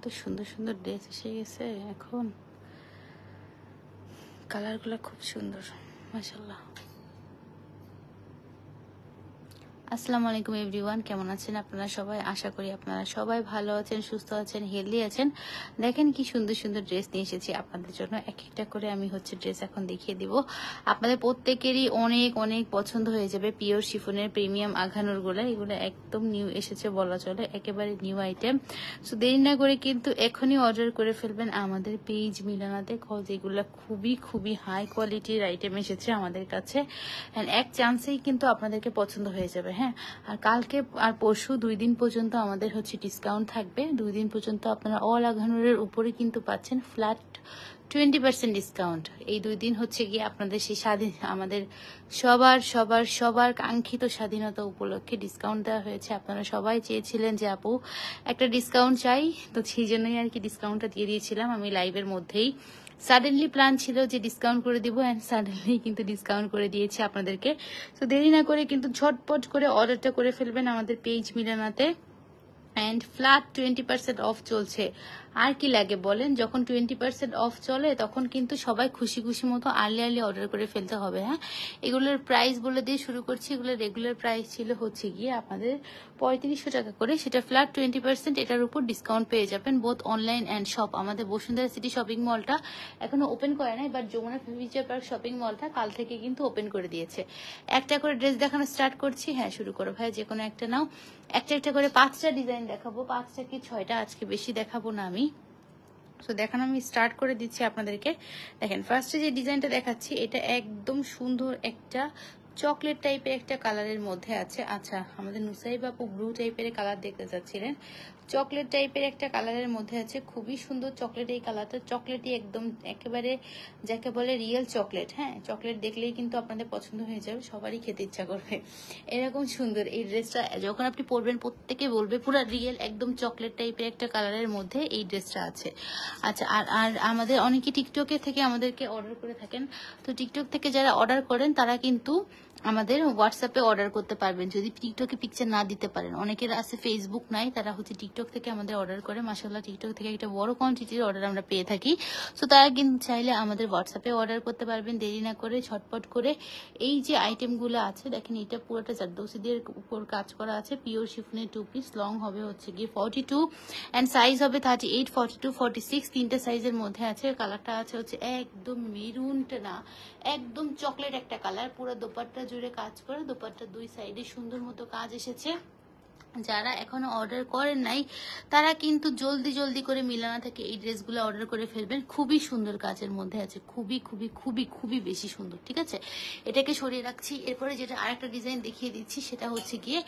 এত সুন্দর সুন্দর ড্রেস এসে গেছে এখন কালারগুলো খুব সুন্দর মাসাল্লাহ আসসালামু আলাইকুম এভরিওয়ান কেমন আছেন আপনারা সবাই আশা করি আপনারা সবাই ভালো আছেন সুস্থ আছেন হেলদি আছেন দেখেন কি সুন্দর সুন্দর ড্রেস নিয়ে এসেছি আপনাদের জন্য এক একটা করে আমি হচ্ছে ড্রেস এখন দেখিয়ে দিব আপনাদের প্রত্যেকেরই অনেক অনেক পছন্দ হয়ে যাবে পিওর শিফনের প্রিমিয়াম আঘানোর গোলা এগুলো একদম নিউ এসেছে বলা চলে একেবারে নিউ আইটেম সো দেরি না করে কিন্তু এখনই অর্ডার করে ফেলবেন আমাদের পেজ মিলানাতে এগুলো খুবই খুবই হাই কোয়ালিটির আইটেম এসেছে আমাদের কাছে এক চান্সেই কিন্তু আপনাদেরকে পছন্দ হয়ে যাবে হ্যাঁ আর কালকে আর পরশু দুই দিন পর্যন্ত আমাদের হচ্ছে ডিসকাউন্ট থাকবে দুই দিন পর্যন্ত আপনারা অল আঘানুরের উপরে কিন্তু পাচ্ছেন ফ্ল্যাট টোয়েন্টি পার্সেন্ট ডিসকাউন্ট এই দুই দিন হচ্ছে গিয়ে আপনাদের সেই স্বাধীন আমাদের সবার সবার সবার কাঙ্ক্ষিত স্বাধীনতা উপলক্ষে ডিসকাউন্ট দেওয়া হয়েছে আপনারা সবাই চেয়েছিলেন যে আপু একটা ডিসকাউন্ট চাই তো সেই জন্যই আর কি ডিসকাউন্টটা দিয়ে দিয়েছিলাম আমি লাইভের মধ্যেই সাডেনলি প্ল্যান ছিল যে ডিসকাউন্ট করে দিব অ্যান্ড সাডেনলি কিন্তু ডিসকাউন্ট করে দিয়েছি আপনাদেরকে তো দেরি না করে কিন্তু ঝটপট করে অর্ডারটা করে ফেলবেন আমাদের পেজ মিলানাতে and flat twenty percent off চলছে আর কি লাগে বলেন যখন টোয়েন্টি পার্সেন্ট অফ চলে তখন কিন্তু সবাই খুশি খুশি মতো আর্লি আর্লি অর্ডার করে ফেলতে হবে হ্যাঁ এগুলোর প্রাইস বলে দিয়ে শুরু করছি এগুলোর রেগুলার প্রাইস ছিল হচ্ছে গিয়ে আপনাদের পঁয়ত্রিশশো টাকা করে সেটা ফ্ল্যাট টোয়েন্টি পার্সেন্ট এটার উপর ডিসকাউন্ট পেয়ে যাবেন বোথ অনলাইন অ্যান্ড শপ আমাদের বসুন্ধরা সিটি শপিং মলটা এখনো ওপেন করে নাই but Jamuna Future Park shopping মলটা কাল থেকে কিন্তু ওপেন করে দিয়েছে একটা করে ড্রেস দেখানো স্টার্ট করছি হ্যাঁ শুরু করো ভাই যে কোনো একটা নাও একটা একটা করে পাঁচটা ডিজাইন দেখাবো পাঁচটা কি ছয়টা আজকে বেশি দেখাবো না আমি সো দেখানো আমি স্টার্ট করে দিচ্ছি আপনাদেরকে দেখেন ফার্স্টে যে ডিজাইনটা দেখাচ্ছি এটা একদম সুন্দর একটা চকলেট টাইপের একটা কালারের মধ্যে আছে আচ্ছা আমাদের নুসাইব আপু ব্লু টাইপের কালার দেখতে চাচ্ছিলেন চকলেট টাইপের একটা কালারের মধ্যে আছে খুবই সুন্দর চকলেট এই কালারটা চকলেটই একদম একেবারে যাকে বলে রিয়েল চকলেট হ্যাঁ চকলেট দেখলেই কিন্তু আপনাদের পছন্দ হয়ে যাবে সবারই খেতে ইচ্ছা করবে এরকম সুন্দর এই ড্রেসটা যখন আপনি পরবেন প্রত্যেকে বলবে পুরো রিয়েল একদম চকলেট টাইপের একটা কালারের মধ্যে এই ড্রেসটা আছে আচ্ছা আর আর আমাদের অনেকে টিকটকে থেকে আমাদেরকে অর্ডার করে থাকেন তো টিকটক থেকে যারা অর্ডার করেন তারা কিন্তু আমাদের হোয়াটসঅ্যাপে অর্ডার করতে পারবেন যদি টিকটকে পিকচার না দিতে পারেন অনেকের আছে ফেসবুক নাই তারা হচ্ছে টিকটক থেকে আমাদের অর্ডার করে মাসাল্লাহ টিকটক থেকে একটা বড় কোয়ান্টিটির অর্ডার আমরা পেয়ে থাকি সো তারা কিন্তু চাইলে আমাদের হোয়াটসঅ্যাপে অর্ডার করতে পারবেন দেরি না করে ছটপট করে এই যে আইটেমগুলো আছে দেখেন এটা পুরোটা চারদৌসিদের উপর কাজ করা আছে পিওর শিফনের টু পিস লং হবে হচ্ছে গিয়ে ফর্টি টু অ্যান্ড সাইজ হবে thirty eight forty two forty six তিনটে সাইজের মধ্যে আছে কালারটা আছে হচ্ছে একদম মেরুনটা না একদম চকলেট একটা কালার পুরো দোপারটা জুড়ে কাজ করে দুপাটটা দুই সাইডে সুন্দর মতো কাজ এসেছে যারা এখনো অর্ডার করেন নাই তারা কিন্তু জলদি জলদি করে মিলানা থেকে এই ড্রেসগুলো অর্ডার করে ফেলবেন খুবই সুন্দর কাজের মধ্যে আছে খুবই খুবই খুবই খুবই বেশি সুন্দর ঠিক আছে এটাকে সরিয়ে রাখছি এরপরে যেটা আরেকটা ডিজাইন দেখিয়ে দিচ্ছি সেটা হচ্ছে গিয়ে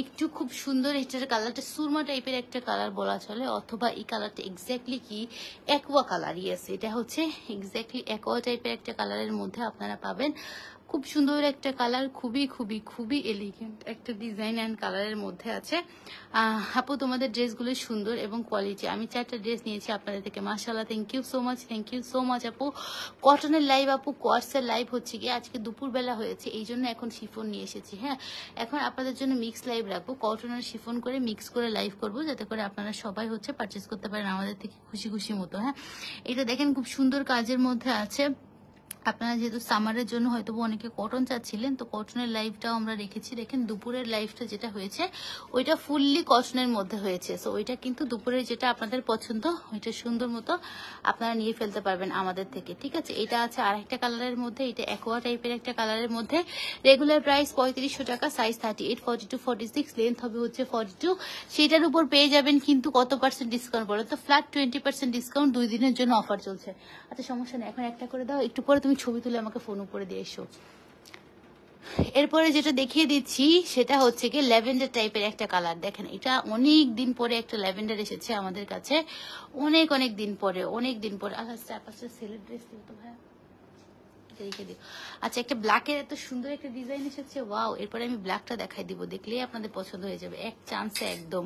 একটু খুব সুন্দর এটার কালারটা সুরমা টাইপের একটা কালার বলা চলে অথবা এই কালারটা এক্স্যাক্টলি কি অ্যাকোয়া কালারই আছে এটা হচ্ছে এক্স্যাক্টলি অ্যাকোয়া টাইপের একটা কালারের মধ্যে আপনারা পাবেন খুব সুন্দর একটা কালার খুবই খুবই খুবই এলিগেন্ট একটা ডিজাইন অ্যান্ড কালারের মধ্যে আছে আপু তোমাদের ড্রেসগুলো সুন্দর এবং কোয়ালিটি আমি চারটা ড্রেস নিয়েছি আপনাদের থেকে মাসাল্লাহ thank you so much thank you so much আপু কটনের লাইভ আপু কোয়ার্সের লাইভ হচ্ছে গিয়ে আজকে দুপুরবেলা হয়েছে এই জন্য এখন শিফন নিয়ে এসেছি হ্যাঁ এখন আপনাদের জন্য মিক্স লাইভ রাখবো কটন আর শিফন করে মিক্স করে লাইভ করব যাতে করে আপনারা সবাই হচ্ছে পারচেস করতে পারেন আমাদের থেকে খুশি খুশি মতো হ্যাঁ এটা দেখেন খুব সুন্দর কাজের মধ্যে আছে আপনারা যেহেতু সামারের জন্য হয়তো অনেকে কটন চাচ্ছিলেন তো কটনের লাইফটাও আমরা রেখেছি দেখেন দুপুরের লাইফটা যেটা হয়েছে ওইটা ফুললি কটনের মধ্যে হয়েছে সো ওইটা কিন্তু দুপুরের যেটা আপনাদের পছন্দ ওইটা সুন্দর মতো আপনারা নিয়ে ফেলতে পারবেন আমাদের থেকে ঠিক আছে এটা আছে আর একটা কালারের মধ্যে এটা অ্যাকোয়া টাইপের একটা কালারের মধ্যে রেগুলার প্রাইস পঁয়ত্রিশশো টাকা size thirty eight forty two forty six length হবে হচ্ছে ফর্টি টু সেটার উপর পেয়ে যাবেন কিন্তু কত পার্সেন্ট ডিসকাউন্ট বলো তো ফ্ল্যাট টোয়েন্টি পার্সেন্ট ডিসকাউন্ট দুই দিনের জন্য অফার চলছে আচ্ছা সমস্যা নেই এখন একটা করে দাও একটু পরে তুমি ছবি তুলে আমাকে ফোন উপরে দিয়ে এসো এরপরে যেটা দেখিয়ে দিচ্ছি সেটা হচ্ছে কি ল্যাভেন্ডার টাইপের একটা কালার দেখেন এটা অনেক দিন পরে একটা ল্যাভেন্ডার এসেছে আমাদের কাছে অনেক অনেক দিন পরে অনেক দিন পরে আস্তে আস্তে পাঁচটা সেলের ড্রেস তো ব্ল্যাকে রেখে দিই আচ্ছা একটা ব্ল্যাকের এত সুন্দর একটা ডিজাইন এসেছে ওয়াও এরপরে আমি ব্ল্যাকটা দেখাই দিব দেখলেই আপনাদের পছন্দ হয়ে যাবে এক চান্সে একদম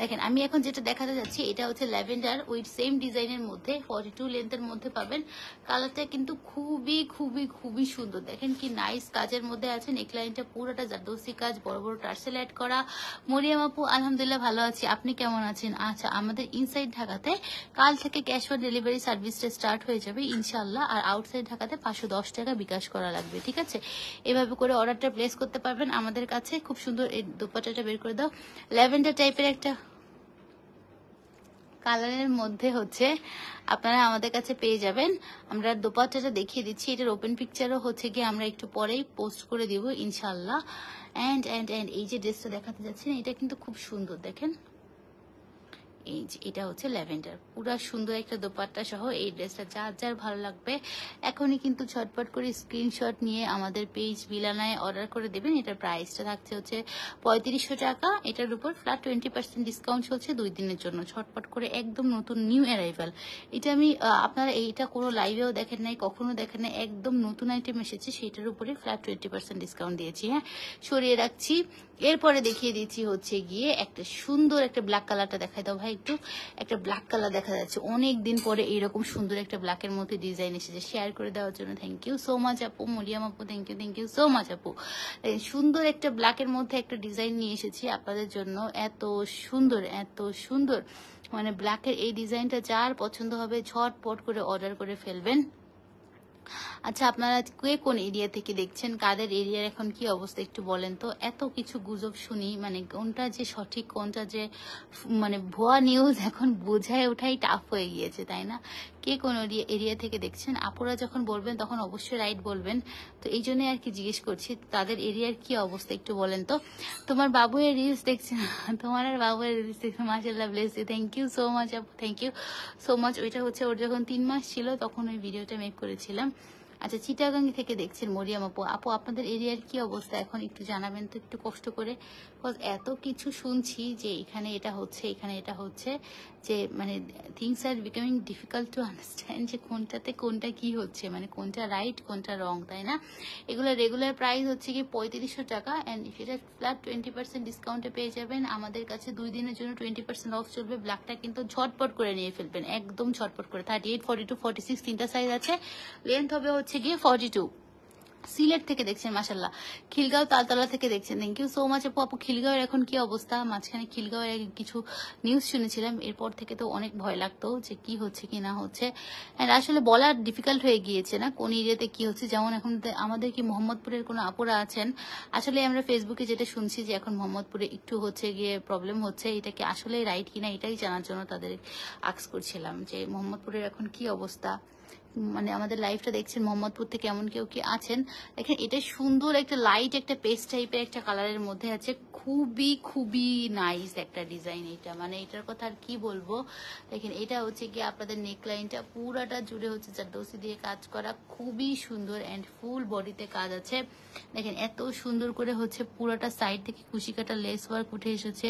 দেখেন আমি এখন যেটা দেখাতে যাচ্ছি এটা হচ্ছে ল্যাভেন্ডার উইথ সেম ডিজাইনের মধ্যে ফর্টি টু লেন্থের মধ্যে পাবেন কালারটা কিন্তু খুবই খুবই খুবই সুন্দর দেখেন কি নাইস কাজের মধ্যে আছে নেকলাইনটা পুরোটা জাদুসি কাজ বড় বড় টার্সেল অ্যাড করা মরিয়াম আপু আলহামদুলিল্লাহ ভালো আছি আপনি কেমন আছেন আচ্ছা আমাদের ইনসাইড ঢাকাতে কাল থেকে ক্যাশ অন ডেলিভারি সার্ভিসটা স্টার্ট হয়ে যাবে ইনশাল্লাহ আর আউটসাইড ঢাকাতে পাঁচশো দশ টাকা বিকাশ করা লাগবে ঠিক আছে এভাবে করে অর্ডারটা প্লেস করতে পারবেন আমাদের কাছে খুব সুন্দর এই দোপাটাটা বের করে দাও ল্যাভেন্ডার টাইপের একটা কালারের মধ্যে হচ্ছে আপনারা আমাদের কাছে পেয়ে যাবেন আমরা দোপাটাটা দেখিয়ে দিচ্ছি এটার ওপেন পিকচারও হচ্ছে গিয়ে আমরা একটু পরেই পোস্ট করে দিব ইনশাল্লাহ অ্যান্ড অ্যান্ড অ্যান্ড এই যে ড্রেসটা দেখাতে যাচ্ছেন এটা কিন্তু খুব সুন্দর দেখেন এই যে এটা হচ্ছে ল্যাভেন্ডার পুরা সুন্দর একটা দোপাট্টা সহ এই ড্রেসটা যার যার ভালো লাগবে এখনই কিন্তু ছটপট করে স্ক্রিনশট নিয়ে আমাদের পেজ বিলানায় অর্ডার করে দেবেন এটার প্রাইসটা থাকছে হচ্ছে পঁয়ত্রিশশো টাকা এটার উপর ফ্ল্যাট টোয়েন্টি পার্সেন্ট ডিসকাউন্ট চলছে দুই দিনের জন্য ছটপট করে একদম নতুন নিউ অ্যারাইভাল এটা আমি আপনারা এইটা কোনো লাইভেও দেখেন নাই কখনো দেখেন নাই একদম নতুন আইটেম এসেছে সেটার উপরে ফ্ল্যাট টোয়েন্টি পার্সেন্ট ডিসকাউন্ট দিয়েছি হ্যাঁ সরিয়ে রাখছি এরপরে দেখিয়ে দিচ্ছি হচ্ছে গিয়ে একটা সুন্দর একটা ব্ল্যাক কালারটা দেখাই দাও ভাই একটু একটা ব্ল্যাক কালার দেখা যাচ্ছে অনেক দিন পরে এইরকম সুন্দর একটা ব্ল্যাকের মধ্যে ডিজাইন এসেছে শেয়ার করে দেওয়ার জন্য থ্যাংক ইউ সো মাচ আপু মরিয়াম আপু thank you thank you so much আপু সুন্দর একটা ব্ল্যাকের মধ্যে একটা ডিজাইন নিয়ে এসেছি আপনাদের জন্য এত সুন্দর এত সুন্দর মানে ব্ল্যাকের এই ডিজাইনটা যার পছন্দ হবে ঝটপট করে অর্ডার করে ফেলবেন আচ্ছা আপনারা কে কোন এরিয়া থেকে দেখছেন কাদের এরিয়ার এখন কি অবস্থা একটু বলেন তো এত কিছু গুজব শুনি মানে কোনটা যে সঠিক কোনটা যে মানে ভুয়া নিউজ এখন বোঝায় ওঠাই টাফ হয়ে গিয়েছে তাই না কে কোন এরিয়া থেকে দেখছেন আপুরা যখন বলবেন তখন অবশ্যই রাইট বলবেন তো এই জন্যই আর কি জিজ্ঞেস করছি তাদের এরিয়ার কি অবস্থা একটু বলেন তো তোমার বাবু এর রিলস দেখছেন তোমার আর বাবু এর রিলস দেখছেন মাসাল্লাহ bless you thank you so much আপু থ্যাংক ইউ সো মাচ ওইটা হচ্ছে ওর যখন তিন মাস ছিল তখন ওই ভিডিওটা মেক করেছিলাম আচ্ছা চিটাগাং থেকে দেখছেন মরিয়াম আপু আপু আপনাদের এরিয়ার কি অবস্থা এখন একটু জানাবেন তো একটু কষ্ট করে বিকজ এত কিছু শুনছি যে এখানে এটা হচ্ছে এখানে এটা হচ্ছে যে মানে things are becoming difficult to understand যে কোনটাতে কোনটা কি হচ্ছে মানে কোনটা রাইট কোনটা রং তাই না এগুলো রেগুলার প্রাইস হচ্ছে কি পঁয়ত্রিশশো টাকা অ্যান্ড এটা ফ্ল্যাট টোয়েন্টি পার্সেন্ট ডিসকাউন্টে পেয়ে যাবেন আমাদের কাছে দুই দিনের জন্য টোয়েন্টি পার্সেন্ট অফ চলবে ব্ল্যাকটা কিন্তু ঝটপট করে নিয়ে ফেলবেন একদম ঝটপট করে thirty eight forty two forty six তিনটা সাইজ আছে লেন্থ হবে হচ্ছে হচ্ছে গিয়ে ফর্টি টু সিলেট থেকে দেখছেন মাসাল্লাহ খিলগাঁও তালতলা থেকে দেখছেন থ্যাংক ইউ সো মাচ আপু আপু খিলগাঁওয়ের এখন কি অবস্থা মাঝখানে খিলগাঁওয়ের কিছু নিউজ শুনেছিলাম এরপর থেকে তো অনেক ভয় লাগতো যে কি হচ্ছে কি না হচ্ছে অ্যান্ড আসলে বলার ডিফিকাল্ট হয়ে গিয়েছে না কোন এরিয়াতে কি হচ্ছে যেমন এখন আমাদের কি মোহাম্মদপুরের কোনো আপুরা আছেন আসলে আমরা ফেসবুকে যেটা শুনছি যে এখন মোহাম্মদপুরে একটু হচ্ছে গিয়ে প্রবলেম হচ্ছে এটা কি আসলে রাইট কিনা এটাই জানার জন্য তাদের আক্স করছিলাম যে মোহাম্মদপুরের এখন কি অবস্থা মানে আমাদের লাইফটা দেখছেন মোহাম্মদপুর থেকে এমন কেউ কি আছেন দেখেন এটা সুন্দর একটা লাইট একটা পেস্ট টাইপের একটা কালারের মধ্যে আছে খুবই খুবই নাইস একটা ডিজাইন এটা মানে এটার কথা আর কি বলবো দেখেন এটা হচ্ছে কি আপনাদের নেকলাইনটা পুরাটা জুড়ে হচ্ছে যার দোষি দিয়ে কাজ করা খুবই সুন্দর অ্যান্ড ফুল বডিতে কাজ আছে দেখেন এত সুন্দর করে হচ্ছে পুরাটা সাইড থেকে কুশিকাটা লেস ওয়ার্ক উঠে এসেছে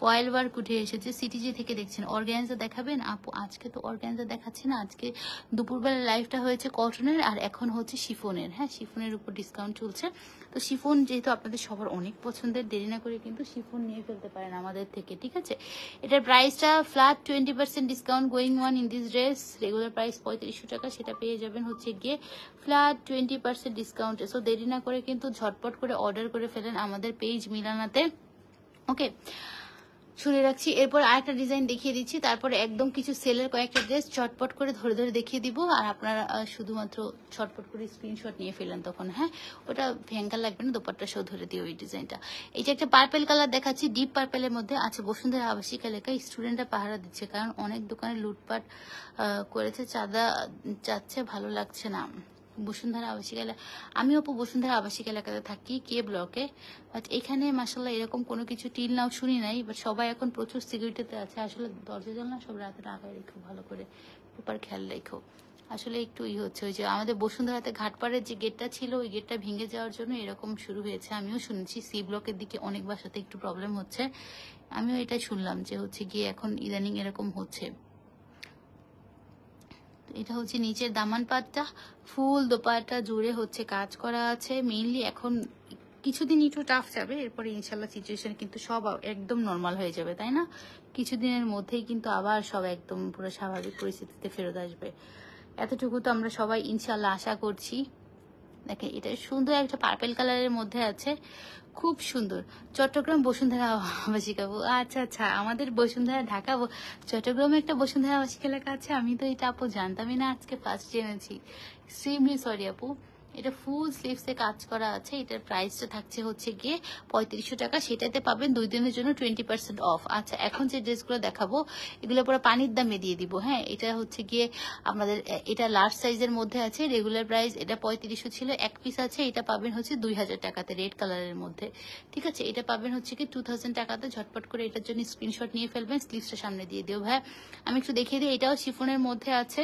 ফয়েল ওয়ার্ক উঠে এসেছে সিটিজি থেকে দেখছেন অর্গ্যানজা দেখাবেন আপু আজকে তো অর্গ্যানজা দেখাচ্ছে না আজকে দুপুরবেলা লাইফটা হয়েছে কটনের আর এখন হচ্ছে শিফনের হ্যাঁ শিফনের উপর ডিসকাউন্ট চলছে তো শিফন যেহেতু আপনাদের সবার অনেক পছন্দের দেরি না করে কিন্তু শিফন নিয়ে ফেলতে পারেন আমাদের থেকে ঠিক আছে এটার প্রাইসটা flat twenty percent discount going on in this dress regular price পঁয়ত্রিশশো টাকা সেটা পেয়ে যাবেন হচ্ছে গিয়ে flat twenty percent discount so দেরি না করে কিন্তু ঝটপট করে অর্ডার করে ফেলেন আমাদের পেজ মিলানাতে ওকে শুনে রাখছি এরপর আরেকটা ডিজাইন দেখিয়ে দিচ্ছি তারপরে একদম কিছু সেলের কয়েকটা ড্রেস চটপট করে ধরে ধরে দেখিয়ে দিব আর আপনারা শুধুমাত্র ছটপট করে স্ক্রিনশট নিয়ে ফেলেন তখন হ্যাঁ ওটা ভ্যাঙ্গা লাগবে না দোপারটা সহ ধরে দিই ওই ডিজাইনটা এই যে একটা পার্পেল কালার দেখাচ্ছি ডিপ পার্পেলের মধ্যে আছে বসুন্ধরা আবাসিক এলাকায় স্টুডেন্টরা পাহারা দিচ্ছে কারণ অনেক দোকানে লুটপাট করেছে চাঁদা চাচ্ছে ভালো লাগছে না বসুন্ধরা আবাসিক এলাকা আমি অপু বসুন্ধরা আবাসিক এলাকাতে থাকি কে ব্লকে বাট এখানে মাসাল্লাহ এরকম কোনো কিছু টিল নাও শুনি নাই বাট সবাই এখন প্রচুর সিকিউরিটিতে আছে আসলে দরজা জানলা সব রাতে রাখায় রেখো ভালো করে প্রপার খেয়াল রেখো আসলে একটু ই হচ্ছে ওই যে আমাদের বসুন্ধরাতে ঘাটপাড়ের যে গেটটা ছিল ওই গেটটা ভেঙে যাওয়ার জন্য এরকম শুরু হয়েছে আমিও শুনেছি সি ব্লকের দিকে অনেক বাসাতে একটু প্রবলেম হচ্ছে আমিও এটা শুনলাম যে হচ্ছে গিয়ে এখন ইদানিং এরকম হচ্ছে এটা হচ্ছে নিচের দামান পাটটা ফুল দোপাটা জুড়ে হচ্ছে কাজ করা আছে মেইনলি এখন কিছুদিন একটু টাফ যাবে এরপরে ইনশাল্লাহ সিচুয়েশন কিন্তু সব একদম নর্মাল হয়ে যাবে তাই না কিছুদিনের মধ্যেই কিন্তু আবার সব একদম পুরো স্বাভাবিক পরিস্থিতিতে ফেরত আসবে এতটুকু তো আমরা সবাই ইনশাল্লাহ আশা করছি দেখে এটা সুন্দর একটা পার্পেল কালারের মধ্যে আছে খুব সুন্দর চট্টগ্রাম বসুন্ধরা আবাসিক আচ্ছা আচ্ছা আমাদের বসুন্ধরা ঢাকা চট্টগ্রামে একটা বসুন্ধরা আবাসিক এলাকা আছে আমি তো এটা আপু জানতামই না আজকে ফার্স্ট জেনেছি এক্সট্রিমলি সরি আপু এটা ফুল স্লিভসে কাজ করা আছে এটার প্রাইসটা থাকছে হচ্ছে গিয়ে পঁয়ত্রিশশো টাকা সেটাতে পাবেন দুই দিনের জন্য টোয়েন্টি পার্সেন্ট অফ আচ্ছা এখন যে ড্রেসগুলো দেখাবো এগুলো পুরো পানির দামে দিয়ে দিব হ্যাঁ এটা হচ্ছে গিয়ে আমাদের এটা লার্জ সাইজের মধ্যে আছে রেগুলার প্রাইস এটা পঁয়ত্রিশশো ছিল এক পিস আছে এটা পাবেন হচ্ছে দুই হাজার টাকাতে রেড কালারের মধ্যে ঠিক আছে এটা পাবেন হচ্ছে কি টু থাউজেন্ড টাকাতে ঝটপট করে এটার জন্য স্ক্রিনশট নিয়ে ফেলবেন স্লিভসটা সামনে দিয়ে দিও হ্যাঁ আমি একটু দেখিয়ে দিই এটাও শিফনের মধ্যে আছে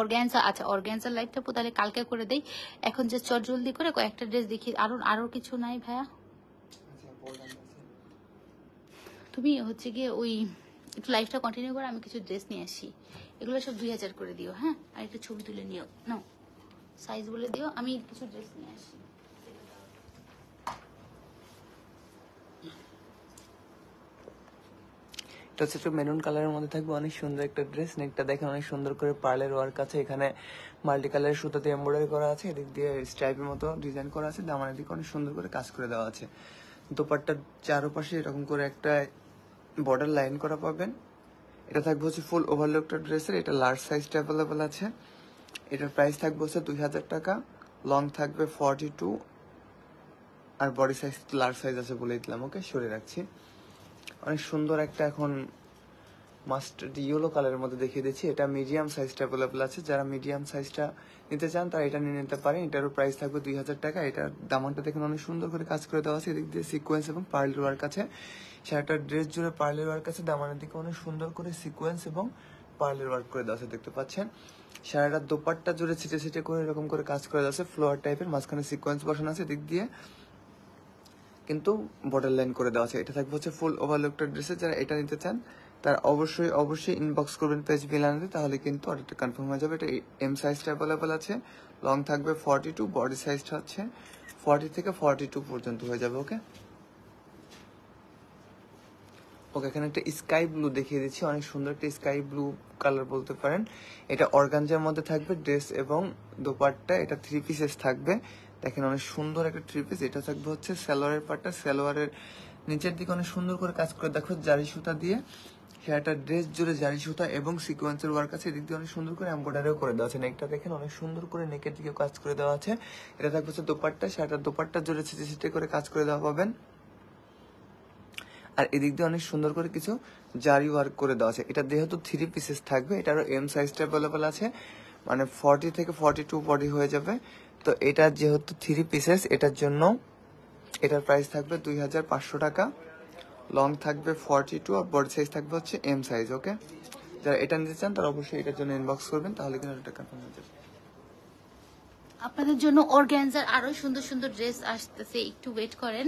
অর্গ্যানজা আচ্ছা অর্গ্যানজার লাইভটা তাহলে কালকে করে দেই এখন যে চট জলদি করে কয়েকটা ড্রেস দেখি আরো আরও কিছু নাই ভাইয়া তুমি হচ্ছে গিয়ে ওই একটু লাইফটা কন্টিনিউ করে আমি কিছু ড্রেস নিয়ে আসি এগুলো সব দুই হাজার করে দিও হ্যাঁ আর একটা ছবি তুলে নিও নাও সাইজ বলে দিও আমি কিছু ড্রেস নিয়ে আসি এটা হচ্ছে একটু মেরুন কালারের মধ্যে থাকবে অনেক সুন্দর একটা ড্রেস নেকটা দেখে অনেক সুন্দর করে পার্লের ওয়ার্ক আছে এখানে মাল্টি কালারের সুতাতে এমব্রয়ডারি করা আছে এদিক দিয়ে স্ট্রাইপের মতো ডিজাইন করা আছে দামানের এদিকে অনেক সুন্দর করে কাজ করে দেওয়া আছে দোপাট্টার চারোপাশে এরকম করে একটা বর্ডার লাইন করা পাবেন এটা থাকবে হচ্ছে ফুল ওভারলোকটা ড্রেসের এটা লার্জ সাইজটা অ্যাভেলেবেল আছে এটার প্রাইস থাকবে হচ্ছে দুই হাজার টাকা লং থাকবে ফর্টি টু আর বডি সাইজ লার্জ সাইজ আছে বলে দিলাম ওকে সরে রাখছি অনেক সুন্দর একটা এখন মাস্টার্ড ইয়েলো কালারের মধ্যে দেখিয়ে দিচ্ছি এটা মিডিয়াম সাইজটা অ্যাভেলেবেল আছে যারা মিডিয়াম সাইজটা নিতে চান তারা এটা নিয়ে নিতে পারেন এটারও প্রাইস থাকবে দুই হাজার টাকা এটার দামানটা দেখুন অনেক সুন্দর করে কাজ করে দেওয়া আছে এদিক দিয়ে সিকোয়েন্স এবং পার্লের ওয়ার্ক আছে সেটা ড্রেস জুড়ে পার্লের ওয়ার্ক আছে দামানের দিকে অনেক সুন্দর করে সিকোয়েন্স এবং পার্লের ওয়ার্ক করে দেওয়া আছে দেখতে পাচ্ছেন সারাটা দোপাট্টা জুড়ে ছিটে ছিটে করে এরকম করে কাজ করে দেওয়া আছে ফ্লোয়ার টাইপের মাঝখানে সিকোয়েন্স বসানো আছে দিক দিয়ে কিন্তু বর্ডার লাইন করে দেওয়া আছে এটা থাকবে হচ্ছে ফুল ওভারলুকটা ড্রেসে যারা এটা নিতে চান তার অবশ্যই অবশ্যই ইনবক্স করবেন পেজ মিলানোতে তাহলে কিন্তু অর্ডারটা কনফার্ম হয়ে যাবে এটা এম সাইজটা অ্যাভেলেবেল আছে লং থাকবে ফর্টি টু বডি সাইজটা হচ্ছে ফর্টি থেকে ফর্টি টু পর্যন্ত হয়ে যাবে ওকে ওকে এখানে একটা স্কাই ব্লু দেখিয়ে দিচ্ছি অনেক সুন্দর একটা স্কাই ব্লু কালার বলতে পারেন এটা অর্গানজার মধ্যে থাকবে ড্রেস এবং দোপাট্টা এটা থ্রি পিসেস থাকবে দেখেন অনেক সুন্দর একটা ট্রিপিস এটা থাকবে হচ্ছে সালোয়ারের পাটটা সালোয়ারের নিচের দিকে অনেক সুন্দর করে কাজ করে দেখো জারি সুতা দিয়ে হেয়ারটা ড্রেস জুড়ে জারি সুতা এবং সিকোয়েন্সের ওয়ার্ক আছে এদিক দিয়ে অনেক সুন্দর করে এম্বয়ডারিও করে দেওয়া আছে নেকটা দেখেন অনেক সুন্দর করে নেকের দিকে কাজ করে দেওয়া আছে এটা থাকবে হচ্ছে দোপাট্টা সেটা দোপাট্টা জুড়ে ছিটে ছিটে করে কাজ করে দেওয়া পাবেন আর এদিক দিয়ে অনেক সুন্দর করে কিছু জারি ওয়ার্ক করে দেওয়া আছে এটা যেহেতু থ্রি পিসেস থাকবে এটারও এম সাইজটা অ্যাভেলেবেল আছে মানে ফর্টি থেকে ফর্টি টু বডি হয়ে যাবে তো এটা যেহেতু থ্রি পিসেস এটার জন্য এটার প্রাইস থাকবে দুই হাজার পাঁচশো টাকা লং থাকবে ফর্টি টু আর বড সাইজ থাকবে হচ্ছে এম সাইজ ওকে যারা এটা নিতে চান তারা অবশ্যই এটার জন্য ইনবক্স করবেন তাহলে কিন্তু এটা কনফার্ম হয়ে যাবে আপনাদের জন্য অর্গ্যানজার আরো সুন্দর সুন্দর ড্রেস আসতেছে একটু ওয়েট করেন